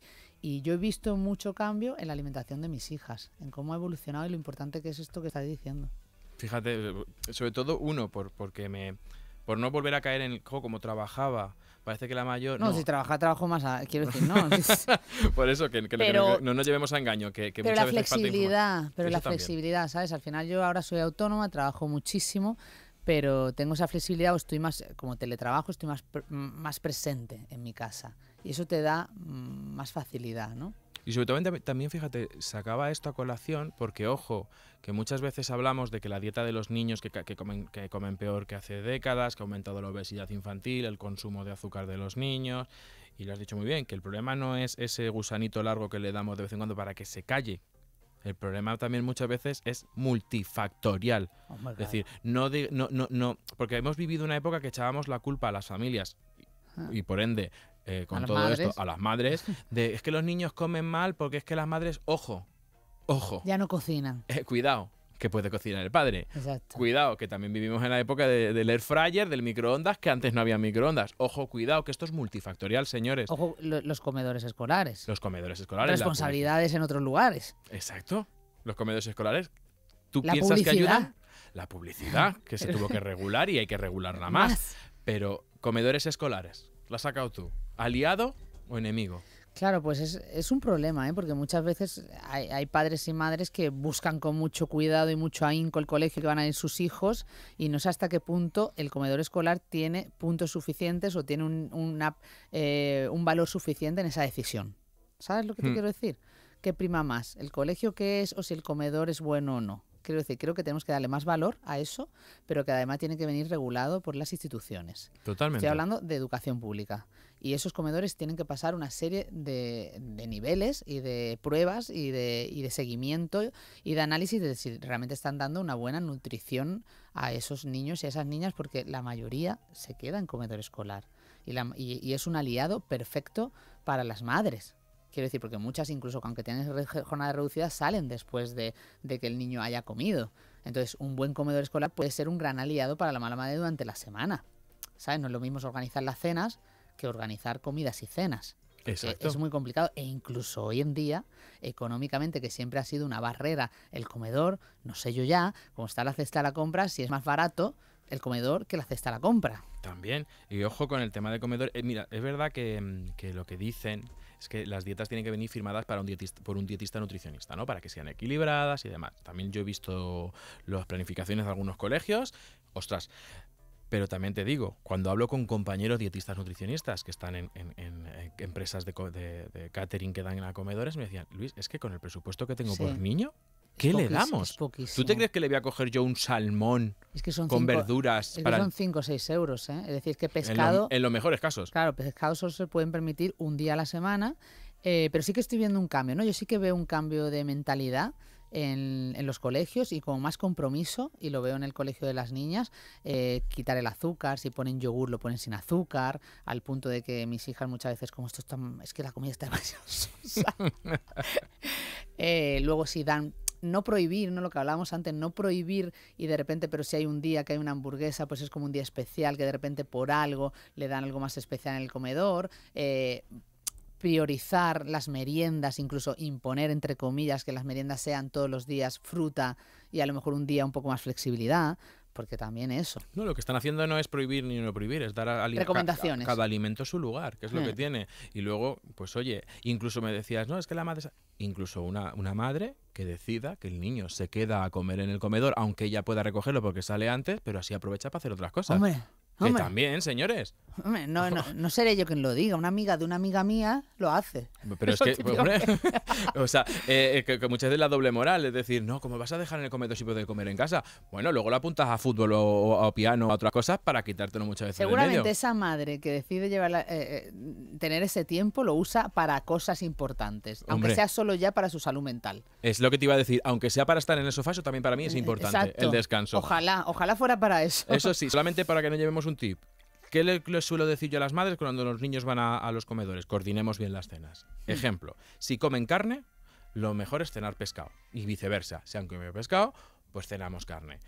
yo he visto mucho cambio en la alimentación de mis hijas, en cómo ha evolucionado y lo importante que es esto que estás diciendo. Fíjate, sobre todo uno, por, porque me, por no volver a caer en el como trabajaba parece que la mayor... No, si trabaja, trabajo más, ah, quiero decir, no. Por eso, que, no, nos llevemos a engaño, que, pero la flexibilidad, Pero la ¿sabes? Al final yo ahora soy autónoma, trabajo muchísimo, pero tengo esa flexibilidad o estoy más, como teletrabajo, estoy más, más presente en mi casa y eso te da mm, más facilidad, ¿no? Y sobre todo también, fíjate, sacaba esto a colación porque, ojo, que muchas veces hablamos de que la dieta de los niños que, comen, que comen peor que hace décadas, que ha aumentado la obesidad infantil, el consumo de azúcar de los niños, y lo has dicho muy bien, que el problema no es ese gusanito largo que le damos de vez en cuando para que se calle, el problema también muchas veces es multifactorial. es decir, no, no, no, porque hemos vivido una época que echábamos la culpa a las familias ah. y por ende eh, con todo esto a las madres de es que los niños comen mal porque es que las madres, ojo, ojo. Ya no cocinan. Eh, cuidado, que puede cocinar el padre. Cuidado, que también vivimos en la época del air fryer, del microondas, que antes no había microondas. Ojo, cuidado, que esto es multifactorial, señores. Ojo, los comedores escolares. Los comedores escolares. Responsabilidades en otros lugares. Exacto. Los comedores escolares. ¿Tú piensas que ayudan? La publicidad, que se tuvo que regular y hay que regularla más. más. Pero comedores escolares, la has sacado tú. ¿Aliado o enemigo? Claro, pues es, un problema, ¿eh? porque muchas veces hay, padres y madres que buscan con mucho cuidado y mucho ahínco el colegio que van a ir sus hijos y no sé hasta qué punto el comedor escolar tiene puntos suficientes o tiene un, eh, valor suficiente en esa decisión. ¿Sabes lo que te hmm. quiero decir? ¿Qué prima más? ¿El colegio qué es o si el comedor es bueno o no? Quiero decir, creo que tenemos que darle más valor a eso, pero que además tiene que venir regulado por las instituciones. Totalmente. Estoy hablando de educación pública y esos comedores tienen que pasar una serie de, niveles y de pruebas y de, seguimiento y de análisis de si realmente están dando una buena nutrición a esos niños y a esas niñas porque la mayoría se queda en comedor escolar y, es un aliado perfecto para las madres. Quiero decir, porque muchas, incluso aunque tengan jornada reducida, salen después de, de, que el niño haya comido. Entonces, un buen comedor escolar puede ser un gran aliado para la mala madre durante la semana. ¿Sabes? No es lo mismo organizar las cenas que organizar comidas y cenas. Exacto. Es muy complicado e incluso hoy en día, económicamente, que siempre ha sido una barrera el comedor, no sé yo ya, como está la cesta de la compra, si es más barato el comedor que la cesta de la compra. También, y ojo con el tema del comedor, eh, mira, es verdad mm, que, lo que dicen es que las dietas tienen que venir firmadas para un dietista, por un dietista nutricionista, ¿no? Para que sean equilibradas y demás. También yo he visto las planificaciones de algunos colegios. Ostras, pero también te digo, cuando hablo con compañeros dietistas nutricionistas que están en, eh, empresas de, catering que dan a comedores, me decían, Luis, es que con el presupuesto que tengo por niño, ¿qué le damos? ¿Tú te crees que le voy a coger yo un salmón con verduras? Es para... que son 5 o 6 euros, ¿eh? es decir, que pescado... En, los mejores casos. Claro, pescado solo se pueden permitir un día a la semana, eh, pero sí que estoy viendo un cambio, ¿no? Yo sí que veo un cambio de mentalidad en, los colegios y con más compromiso, y lo veo en el colegio de las niñas, eh, quitar el azúcar, si ponen yogur lo ponen sin azúcar, al punto de que mis hijas muchas veces como esto está, es que la comida está demasiado sosa. Eh, luego si dan no prohibir, no lo que hablábamos antes, no prohibir y de repente, pero si hay un día que hay una hamburguesa, pues es como un día especial que de repente por algo le dan algo más especial en el comedor. Eh, priorizar las meriendas, incluso imponer, entre comillas, que las meriendas sean todos los días fruta y a lo mejor un día un poco más flexibilidad, porque también eso. No, lo que están haciendo no es prohibir ni no prohibir, es dar a, cada alimento su lugar, que es lo que mm. tiene. Y luego, pues oye, incluso me decías, no, es que la madre... Incluso una, una madre que decida que el niño se queda a comer en el comedor, aunque ella pueda recogerlo porque sale antes, pero así aprovecha para hacer otras cosas. Que también, señores. no, no, no seré yo quien lo diga, una amiga de una amiga mía lo hace. Pero es que, pues, o sea, eh, eh, que, muchas veces la doble moral, es decir, no, ¿cómo vas a dejar en el comedor si puedes comer en casa, bueno, luego lo apuntas a fútbol o, a piano o a otras cosas para quitártelo muchas veces. Seguramente del medio. esa madre que decide llevar eh, tener ese tiempo lo usa para cosas importantes, aunque sea solo ya para su salud mental. Es lo que te iba a decir, aunque sea para estar en el sofá, eso también para mí es importante, el descanso. Ojalá, ojalá fuera para eso. Eso sí, solamente para que no llevemos un tip. ¿Qué les le suelo decir yo a las madres cuando los niños van a, los comedores? Coordinemos bien las cenas. Mm. Ejemplo, si comen carne, lo mejor es cenar pescado. Y viceversa, si han comido pescado, pues cenamos carne.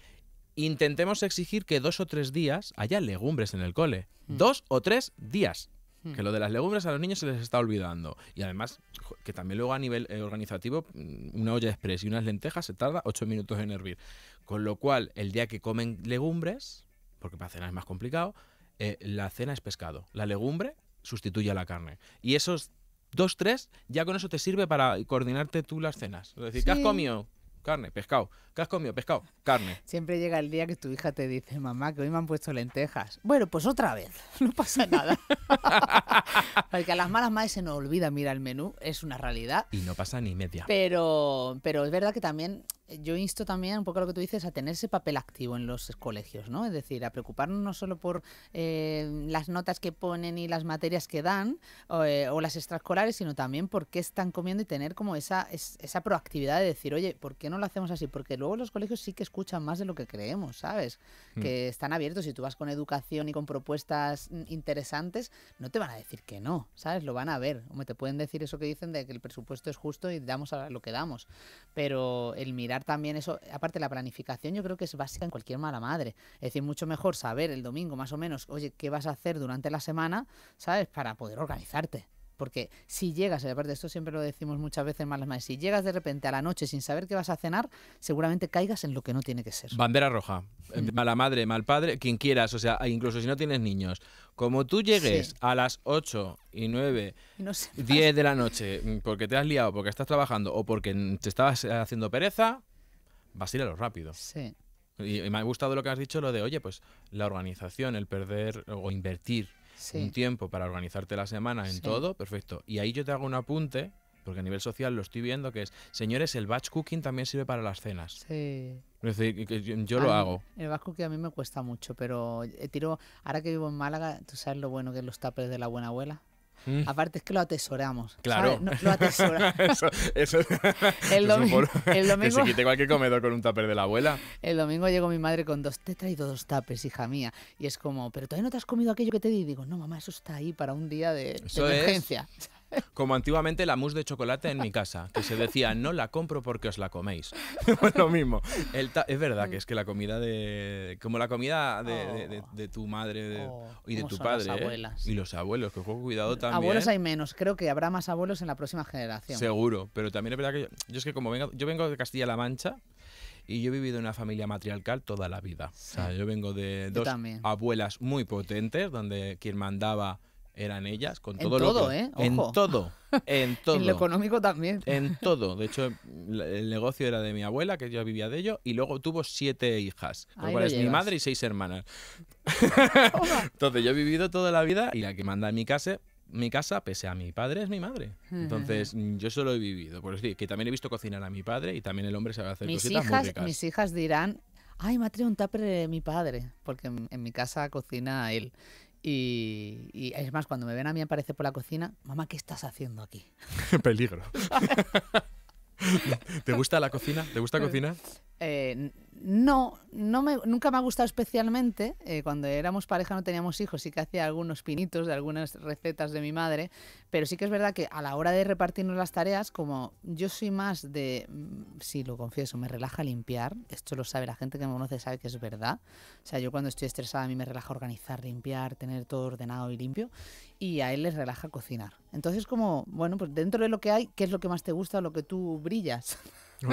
Intentemos exigir que dos o tres días haya legumbres en el cole. Mm. Dos o tres días. Mm. Que lo de las legumbres a los niños se les está olvidando. Y además, que también luego a nivel eh, organizativo, una olla express y unas lentejas se tarda ocho minutos en hervir. Con lo cual, el día que comen legumbres, porque para cenar es más complicado, eh, la cena es pescado. La legumbre sustituye a la carne. Y esos dos, tres, ya con eso te sirve para coordinarte tú las cenas. Es decir, ¿qué has comido? carne, pescado. ¿Qué has comido? Pescado, carne. Siempre llega el día que tu hija te dice, mamá, que hoy me han puesto lentejas. Bueno, pues otra vez, no pasa nada. Porque a las malas madres se nos olvida mira el menú, es una realidad. Y no pasa ni media. Pero, pero es verdad que también, yo insto también un poco lo que tú dices, a tener ese papel activo en los colegios, ¿no? Es decir, a preocuparnos no solo por eh, las notas que ponen y las materias que dan eh, o, las extraescolares, sino también por qué están comiendo y tener como esa, esa proactividad de decir, oye, ¿por qué no lo hacemos así? Porque luego los colegios sí que escuchan más de lo que creemos, ¿sabes? Mm. Que están abiertos y tú vas con educación y con propuestas mm, interesantes, no te van a decir que no, ¿sabes? Lo van a ver. O me te pueden decir eso que dicen de que el presupuesto es justo y damos a lo que damos. Pero el mirar también eso, aparte la planificación yo creo que es básica en cualquier mala madre. Es decir, mucho mejor saber el domingo más o menos, oye, ¿qué vas a hacer durante la semana? ¿Sabes? Para poder organizarte porque si llegas, y aparte esto siempre lo decimos muchas veces más madres, si llegas de repente a la noche sin saber qué vas a cenar, seguramente caigas en lo que no tiene que ser. Bandera roja, eh, mala madre, mal padre, quien quieras, o sea, e incluso si no tienes niños. Como tú llegues a las 8 y 9, 10 de la noche, mm, porque te has liado, porque estás trabajando o porque te estabas eh, haciendo pereza, vas a ir a lo rápido. Sí. y me ha gustado lo que has dicho, lo de, oye, pues la organización, el perder o invertir un tiempo para organizarte la semana en todo, perfecto. Y ahí yo te hago un apunte, porque a nivel social lo estoy viendo, que es, señores, el batch cooking también sirve para las cenas. Sí. Es decir, yo, lo hago. El batch cooking a mí me cuesta mucho, pero eh, tiro, ahora que vivo en Málaga, tú sabes lo bueno que es los tapes de la buena abuela. Mm. Aparte es que lo atesoramos. Claro. lo atesoramos. eso, el, domingo, el domingo que se quite cualquier comedor con un taper de la abuela. El domingo llegó mi madre con dos, te he traído dos tapes, hija mía. Y es como, pero todavía no te has comido aquello que te di. Y digo, no, mamá, eso está ahí para un día de, emergencia. Como antiguamente la mousse de chocolate en mi casa, que se decía, no la compro porque os la coméis. Pues lo mismo. es verdad que es que la comida de... Como la comida de, oh. tu madre oh, y de tu padre. Las ¿eh? abuelas. Y los abuelos, que juego cuidado también. Abuelos hay menos, creo que habrá más abuelos en la próxima generación. Seguro, pero también es verdad que yo, es que como vengo, yo vengo de Castilla-La Mancha, y yo he vivido en una familia matriarcal toda la vida. yo vengo de dos abuelas muy potentes, donde quien mandaba eran ellas, con ¿eh? todo, en todo ¿eh? en todo, en todo, en lo económico también, en todo. De hecho, el negocio era de mi abuela, que yo vivía de ello, y luego tuvo siete hijas, lo cual mi madre y seis hermanas. Entonces yo he vivido toda la vida y la que manda en mi casa, mi casa, pese a mi padre, es mi madre. Entonces, yo solo he vivido. Por decir, que también he visto cocinar a mi padre y también el hombre sabe hacer cositas muy Mis hijas dirán, ay, me ha traído un tupper mi padre, porque en mi casa cocina él. Y, es más, cuando me ven a mí aparece por la cocina, mamá, ¿qué estás haciendo aquí? Peligro. ¿Te gusta la cocina? ¿Te gusta cocinar? Eh, no, no me, nunca me ha gustado especialmente. Eh, cuando éramos pareja no teníamos hijos, sí que hacía algunos pinitos de algunas recetas de mi madre, pero sí que es verdad que a la hora de repartirnos las tareas, como yo soy más de, mm, sí, lo confieso, me relaja limpiar, esto lo sabe la gente que me conoce, sabe que es verdad. O sea, yo cuando estoy estresada a mí me relaja organizar, limpiar, tener todo ordenado y limpio y a él les relaja cocinar. Entonces, como, bueno, pues dentro de lo que hay, ¿qué es lo que más te gusta o lo que tú brillas? O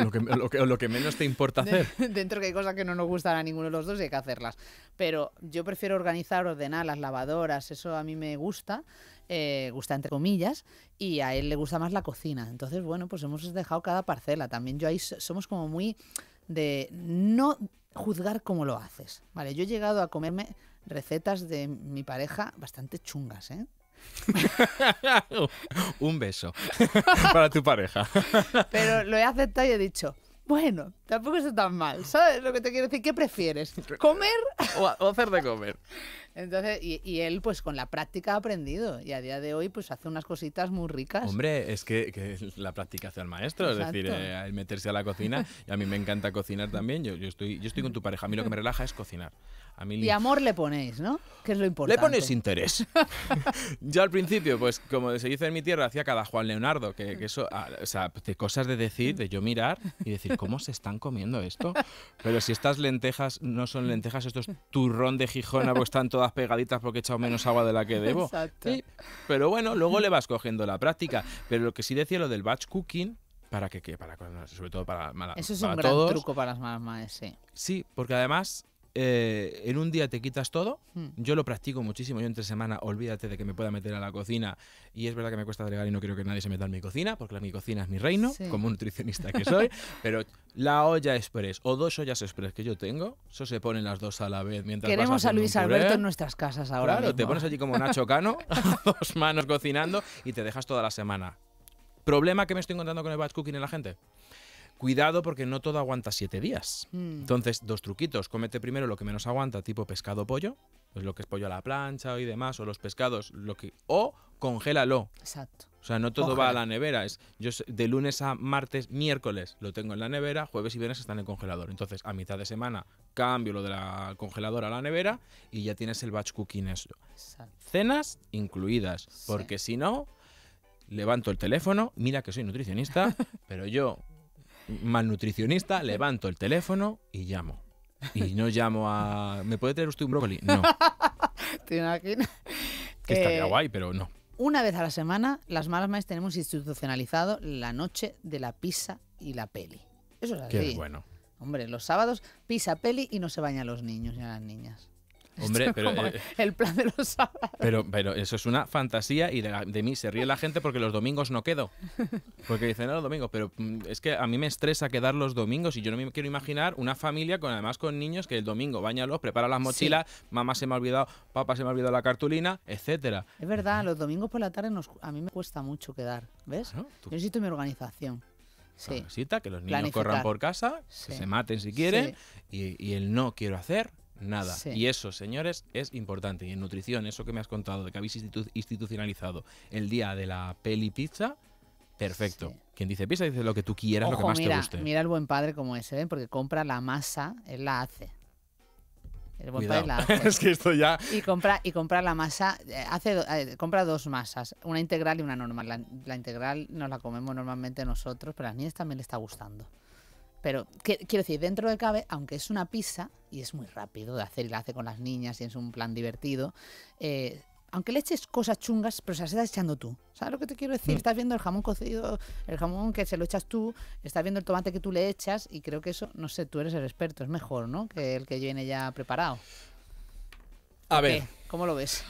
lo, que, menos te importa hacer. dentro que hay cosas que no nos gustan a ninguno de los dos y hay que hacerlas. Pero yo prefiero organizar, ordenar las lavadoras, eso a mí me gusta, eh, gusta entre comillas, y a él le gusta más la cocina. Entonces, bueno, pues hemos dejado cada parcela. También yo ahí somos como muy de no juzgar cómo lo haces. Vale, yo he llegado a comerme recetas de mi pareja bastante chungas, ¿eh? un beso para tu pareja. Pero lo he aceptado y he dicho, bueno, tampoco está tan mal, ¿sabes? Lo que te quiero decir, ¿qué prefieres? ¿Comer? O, hacer de comer. Entonces, y, él pues con la práctica ha aprendido y a día de hoy pues hace unas cositas muy ricas. Hombre, es que, la práctica hace al maestro, es decir, eh, meterse a la cocina. Y a mí me encanta cocinar también, yo, estoy, yo estoy con tu pareja, a mí lo que me relaja es cocinar y amor le ponéis, ¿no? Que es lo importante. Le pones interés. Yo al principio, pues como se dice en mi tierra, hacía cada Juan Leonardo, que, eso, ah, o sea, de cosas de decir, de yo mirar y decir, ¿cómo se están comiendo esto? Pero si estas lentejas no son lentejas, esto es turrón de Gijona, pues están todas pegaditas porque he echado menos agua de la que debo. Exacto. pero bueno, luego le vas cogiendo la práctica. Pero lo que sí decía lo del batch cooking, para que, para sobre todo para mala, Eso es un gran truco para las malas madres, sí. Sí, porque además eh, en un día te quitas todo. Hmm. Yo lo practico muchísimo. Yo entre semana, olvídate de que me pueda meter a la cocina. Y es verdad que me cuesta agregar y no quiero que nadie se meta en mi cocina, porque mi cocina es mi reino, como nutricionista que soy. pero la olla express o dos ollas express que yo tengo, eso se ponen las dos a la vez. Mientras Queremos a Luis Alberto en nuestras casas ahora. Claro, te pones allí como Nacho Cano, dos manos cocinando y te dejas toda la semana. ¿Problema que me estoy encontrando con el batch cooking en la gente? Cuidado porque no todo aguanta siete días. Mm. Entonces, dos truquitos. Cómete primero lo que menos aguanta, tipo pescado pollo, es pues lo que es pollo a la plancha y demás, o los pescados, lo que. O congélalo. Exacto. O sea, no todo va a la nevera. Es, yo de lunes a martes, miércoles lo tengo en la nevera, jueves y viernes están en el congelador. Entonces, a mitad de semana cambio lo de la congeladora a la nevera y ya tienes el batch cooking Cenas incluidas, porque si no, levanto el teléfono, mira que soy nutricionista, pero yo malnutricionista, levanto el teléfono y llamo. Y no llamo a. ¿Me puede tener usted un brócoli? No. ¿Te imaginas? Que estaría eh, guay, pero no. Una vez a la semana, las malas maestras tenemos institucionalizado la noche de la pizza y la peli. Eso es así. Qué bueno. Hombre, los sábados pisa peli y no se bañan los niños a las niñas. Hombre, pero. Eh, el plan de los sábados. Pero, pero eso es una fantasía y de, mí se ríe la gente porque los domingos no quedo. Porque dicen, no, ah, los domingos, pero mm, es que a mí me estresa quedar los domingos y yo no me quiero imaginar una familia con además con niños que el domingo bañalos, prepara las mochilas, mamá se me ha olvidado, papá se me ha olvidado la cartulina, etcétera. Es verdad, los domingos por la tarde a mí me cuesta mucho quedar, ¿ves? necesito mi organización. Sí. que los niños corran por casa, se maten si quieren, y el no quiero hacer nada. Y eso, señores, es importante. Y en nutrición, eso que me has contado, de que habéis institucionalizado el día de la peli pizza, perfecto. Quien dice pizza dice lo que tú quieras, lo que más te guste. Mira el buen padre como ese, ¿eh? porque compra la masa, él la hace. El buen padre la hace. es que esto ya. Y compra, y compra la masa, eh, hace eh, compra dos masas, una integral y una normal. La, integral nos la comemos normalmente nosotros, pero a las niñas también le está gustando. Pero quiero decir, dentro de cabe, aunque es una pizza, y es muy rápido de hacer y la hace con las niñas y es un plan divertido, eh, aunque le eches cosas chungas, pero se las estás echando tú. ¿Sabes lo que te quiero decir? Mm. Estás viendo el jamón cocido, el jamón que se lo echas tú, estás viendo el tomate que tú le echas y creo que eso, no sé, tú eres el experto, es mejor, ¿no? Que el que viene ya preparado. A ver. ¿Cómo lo ves?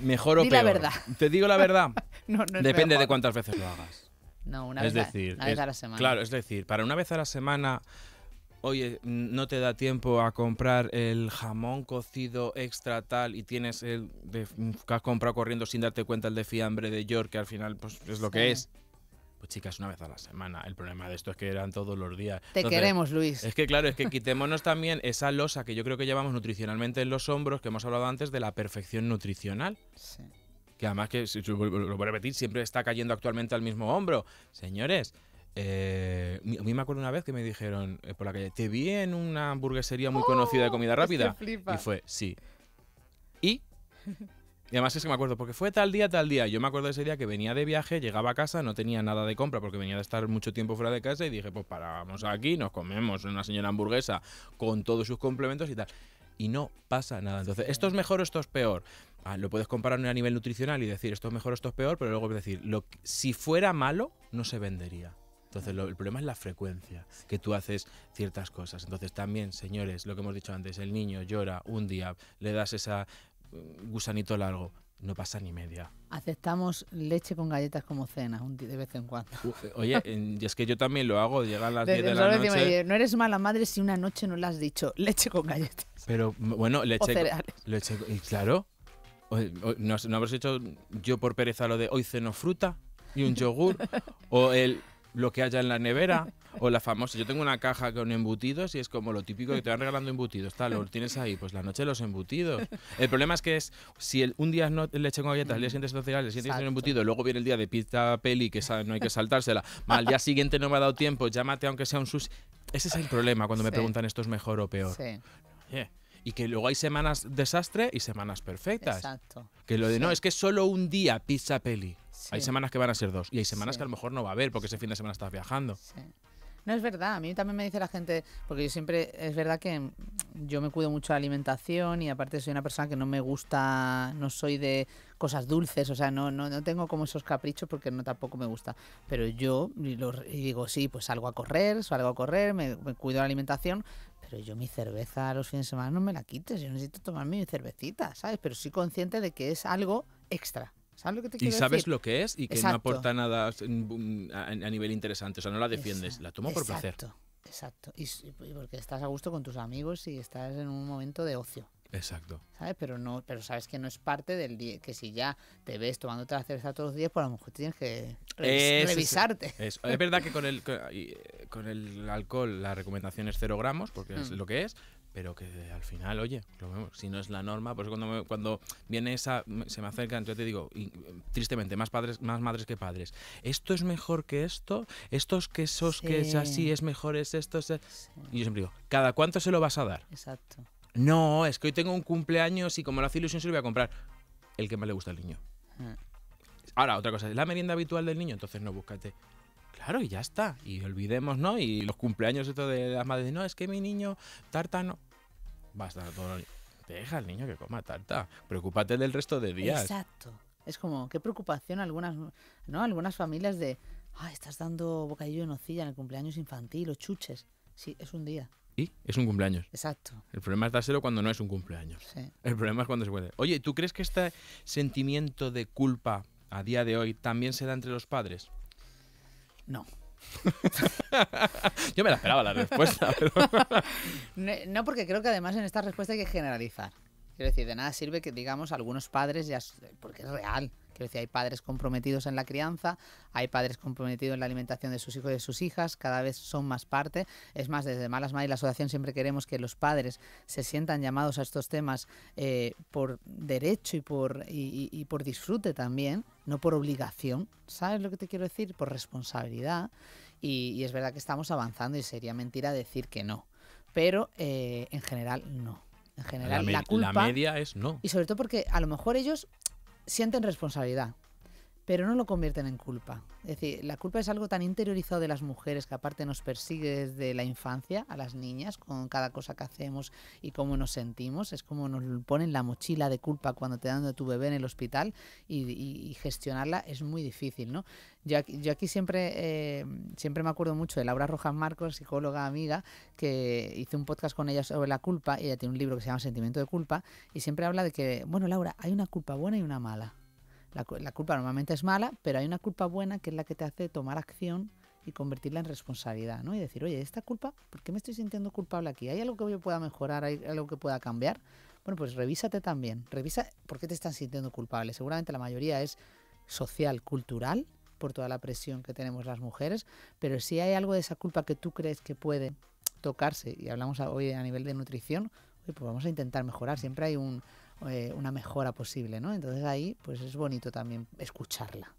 Mejor o peor. la verdad. Te digo la verdad. Depende de cuántas veces lo hagas. No, una, vez, a, la semana. Claro, es decir, para una vez a la semana oye, no te da tiempo a comprar el jamón cocido extra tal y tienes el de, que has comprado corriendo sin darte cuenta el de fiambre de York, que al final pues, es lo que es. Pues chicas, una vez a la semana. El problema de esto es que eran todos los días. Te queremos, Luis. Es que claro, es que quitémonos también esa losa que yo creo que llevamos nutricionalmente en los hombros, que hemos hablado antes de la perfección nutricional. Sí que además que, lo voy a repetir, siempre está cayendo actualmente al mismo hombro. Señores, eh, a mí me acuerdo una vez que me dijeron eh, por la calle, te vi en una hamburguesería muy conocida de comida ¡Oh! rápida. Y fue, sí. Y, y además es que me acuerdo, porque fue tal día, tal día. Yo me acuerdo de ese día que venía de viaje, llegaba a casa, no tenía nada de compra porque venía de estar mucho tiempo fuera de casa y dije, pues paramos aquí, nos comemos una señora hamburguesa con todos sus complementos y tal y no pasa nada. Entonces, ¿esto es mejor esto es peor? Ah, lo puedes comparar a nivel nutricional y decir esto es mejor esto es peor, pero luego decir, lo, si fuera malo, no se vendería. Entonces, el problema es la frecuencia que tú haces ciertas cosas. Entonces, también, señores, lo que hemos dicho antes, el niño llora un día, le das esa mm, gusanito largo, no pasa ni media. Aceptamos leche con galletas como cena de vez en cuando. Eh, oye, es que yo también lo hago, a las 10 de, la noche. no eres mala madre si una noche no le has dicho leche con galletas. Pero bueno, leche. O y claro, ¿no, no habrás hecho yo por pereza lo de hoy ceno fruta y un yogur o el lo que haya en la nevera o la famosa. Yo tengo una caja con embutidos y es como lo típico que te van regalando embutidos. Tal, lo tienes ahí, pues la noche los embutidos. El problema es que es si un día no leche con galletas, el día siguiente no el un embutido, luego viene el día de pizza peli que no hay que saltársela. al día siguiente no me ha dado tiempo, llámate aunque sea un sus Ese es el problema cuando me preguntan esto es mejor o peor. y que luego hay semanas desastre y semanas perfectas. Que lo de no, es que solo un día pizza peli. Hay semanas que van a ser dos y hay semanas que a lo mejor no va a haber porque ese fin de semana estás viajando. No es verdad, a mí también me dice la gente, porque yo siempre, es verdad que yo me cuido mucho la alimentación y aparte soy una persona que no me gusta, no soy de cosas dulces, o sea, no, no, tengo como esos caprichos porque no tampoco me gusta. Pero yo digo, sí, pues salgo a correr, salgo a correr, me, me cuido la alimentación, pero yo mi cerveza los fines de semana no me la quites, yo necesito tomarme mi cervecita, ¿sabes? Pero soy consciente de que es algo extra. ¿Sabes lo que te quiero y sabes lo que es y que no aporta nada mm, a, nivel interesante. O sea, no la defiendes, la tomo por placer. Exacto, exacto. y, porque estás a gusto con tus amigos y estás en un momento de ocio. Exacto. ¿Sabes? Pero no, pero sabes que no es parte del día, que si ya te ves tomando la cerveza todos los días, pues a lo mejor tienes que revisarte. Es, verdad que con el, eh, con el alcohol la recomendación es cero gramos, porque es mm. lo que es, pero que al final, oye, lo vemos, si no es la norma, por cuando, cuando viene esa, se me acercan, yo te digo, tristemente, más padres, más madres que padres, ¿esto es mejor que esto? ¿Estos quesos que es así es mejor es esto? Y yo siempre digo, ¿cada cuánto se lo vas a dar? Exacto. No, es que hoy tengo un cumpleaños y como lo hace ilusión se lo voy a comprar. El que más le gusta al niño. Ah. Ahora, otra cosa, ¿es la merienda habitual del niño? Entonces no, búscate Claro, y ya está. Y olvidemos, ¿no? Y los cumpleaños esto de las madres, no, es que mi niño tarta, no. Basta, todo. Deja al niño que coma tarta. Preocúpate del resto de días. Exacto. Es como, qué preocupación algunas, ¿no? Algunas familias de, ah, estás dando bocadillo de nocilla en el cumpleaños infantil o chuches. Sí, es un día. Y es un cumpleaños. Exacto. El problema es dárselo cuando no es un cumpleaños. Sí. El problema es cuando se puede. Oye, ¿tú crees que este sentimiento de culpa a día de hoy también se da entre los padres? No. Yo me la esperaba la respuesta. Pero... no, porque creo que además en esta respuesta hay que generalizar. Quiero decir, de nada sirve que digamos algunos padres ya, porque es real hay padres comprometidos en la crianza, hay padres comprometidos en la alimentación de sus hijos y de sus hijas, cada vez son más parte. Es más, desde Malas Madres la asociación siempre queremos que los padres se sientan llamados a estos temas eh, por derecho y por, y, por disfrute también, no por obligación. ¿Sabes lo que te quiero decir? Por responsabilidad. Y, es verdad que estamos avanzando y sería mentira decir que no. Pero eh, en general no en general. la, culpa. La media es no. Y sobre todo porque a lo mejor ellos sienten responsabilidad pero no lo convierten en culpa. Es decir, la culpa es algo tan interiorizado de las mujeres que aparte nos persigue desde la infancia a las niñas con cada cosa que hacemos y cómo nos sentimos. Es como nos ponen la mochila de culpa cuando te dan de tu bebé en el hospital y, gestionarla es muy difícil, ¿no? Yo aquí, siempre, eh, siempre me acuerdo mucho de Laura Rojas Marcos, psicóloga amiga, que hice un podcast con ella sobre la culpa y ella tiene un libro que se llama Sentimiento de culpa y siempre habla de que, bueno, Laura, hay una culpa buena y una mala. La, culpa normalmente es mala, pero hay una culpa buena que es la que te hace tomar acción y convertirla en responsabilidad, ¿no? Y decir, oye, esta culpa, ¿por qué me estoy sintiendo culpable aquí? ¿Hay algo que yo pueda mejorar? ¿Hay algo que pueda cambiar? Bueno, pues revísate también. Revisa por qué te están sintiendo culpable. Seguramente la mayoría es social, cultural, por toda la presión que tenemos las mujeres, pero si hay algo de esa culpa que tú crees que puede tocarse, y hablamos hoy a nivel de nutrición, pues vamos a intentar mejorar. Siempre hay un, eh, una mejora posible, ¿no? Entonces ahí pues es bonito también escucharla.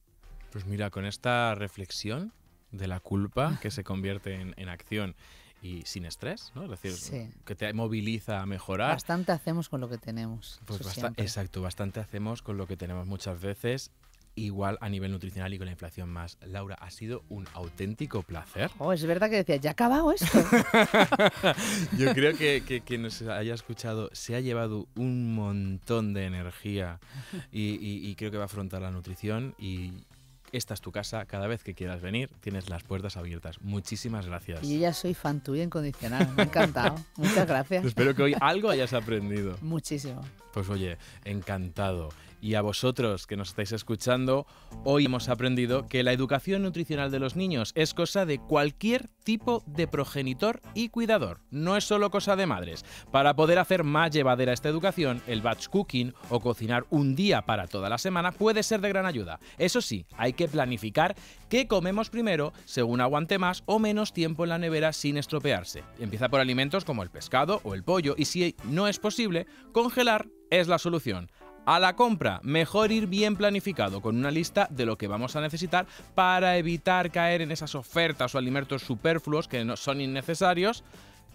Pues mira, con esta reflexión de la culpa que se convierte en, acción y sin estrés, ¿no? Es decir, que te moviliza a mejorar. Bastante hacemos con lo que tenemos. Pues exacto, bastante hacemos con lo que tenemos muchas veces igual a nivel nutricional y con la inflación más. Laura, ha sido un auténtico placer. Oh, es verdad que decías, ya ha acabado esto. Yo creo que, quien nos haya escuchado se ha llevado un montón de energía y, creo que va a afrontar la nutrición y esta es tu casa, cada vez que quieras venir tienes las puertas abiertas. Muchísimas gracias. Y yo ya soy fan tuya incondicional, me ha encantado. Muchas gracias. Espero que hoy algo hayas aprendido. Muchísimo. Pues oye, encantado y a vosotros que nos estáis escuchando, hoy hemos aprendido que la educación nutricional de los niños es cosa de cualquier tipo de progenitor y cuidador, no es solo cosa de madres. Para poder hacer más llevadera esta educación, el batch cooking o cocinar un día para toda la semana puede ser de gran ayuda. Eso sí, hay que planificar qué comemos primero según aguante más o menos tiempo en la nevera sin estropearse. Empieza por alimentos como el pescado o el pollo y si no es posible, congelar es la solución. A la compra, mejor ir bien planificado con una lista de lo que vamos a necesitar para evitar caer en esas ofertas o alimentos superfluos que no son innecesarios,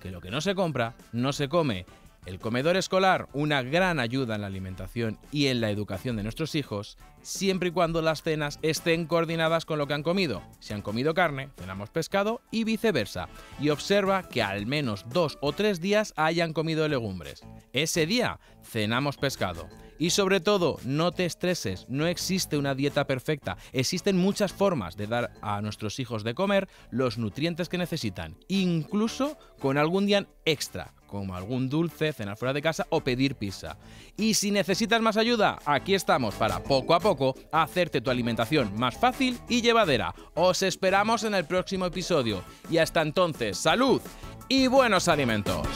que lo que no se compra no se come. El comedor escolar, una gran ayuda en la alimentación y en la educación de nuestros hijos, siempre y cuando las cenas estén coordinadas con lo que han comido. Si han comido carne, cenamos pescado y viceversa. Y observa que al menos dos o tres días hayan comido legumbres. Ese día, cenamos pescado. Y sobre todo, no te estreses, no existe una dieta perfecta. Existen muchas formas de dar a nuestros hijos de comer los nutrientes que necesitan, incluso con algún día extra como algún dulce, cenar fuera de casa o pedir pizza. Y si necesitas más ayuda, aquí estamos para poco a poco hacerte tu alimentación más fácil y llevadera. Os esperamos en el próximo episodio y hasta entonces, salud y buenos alimentos.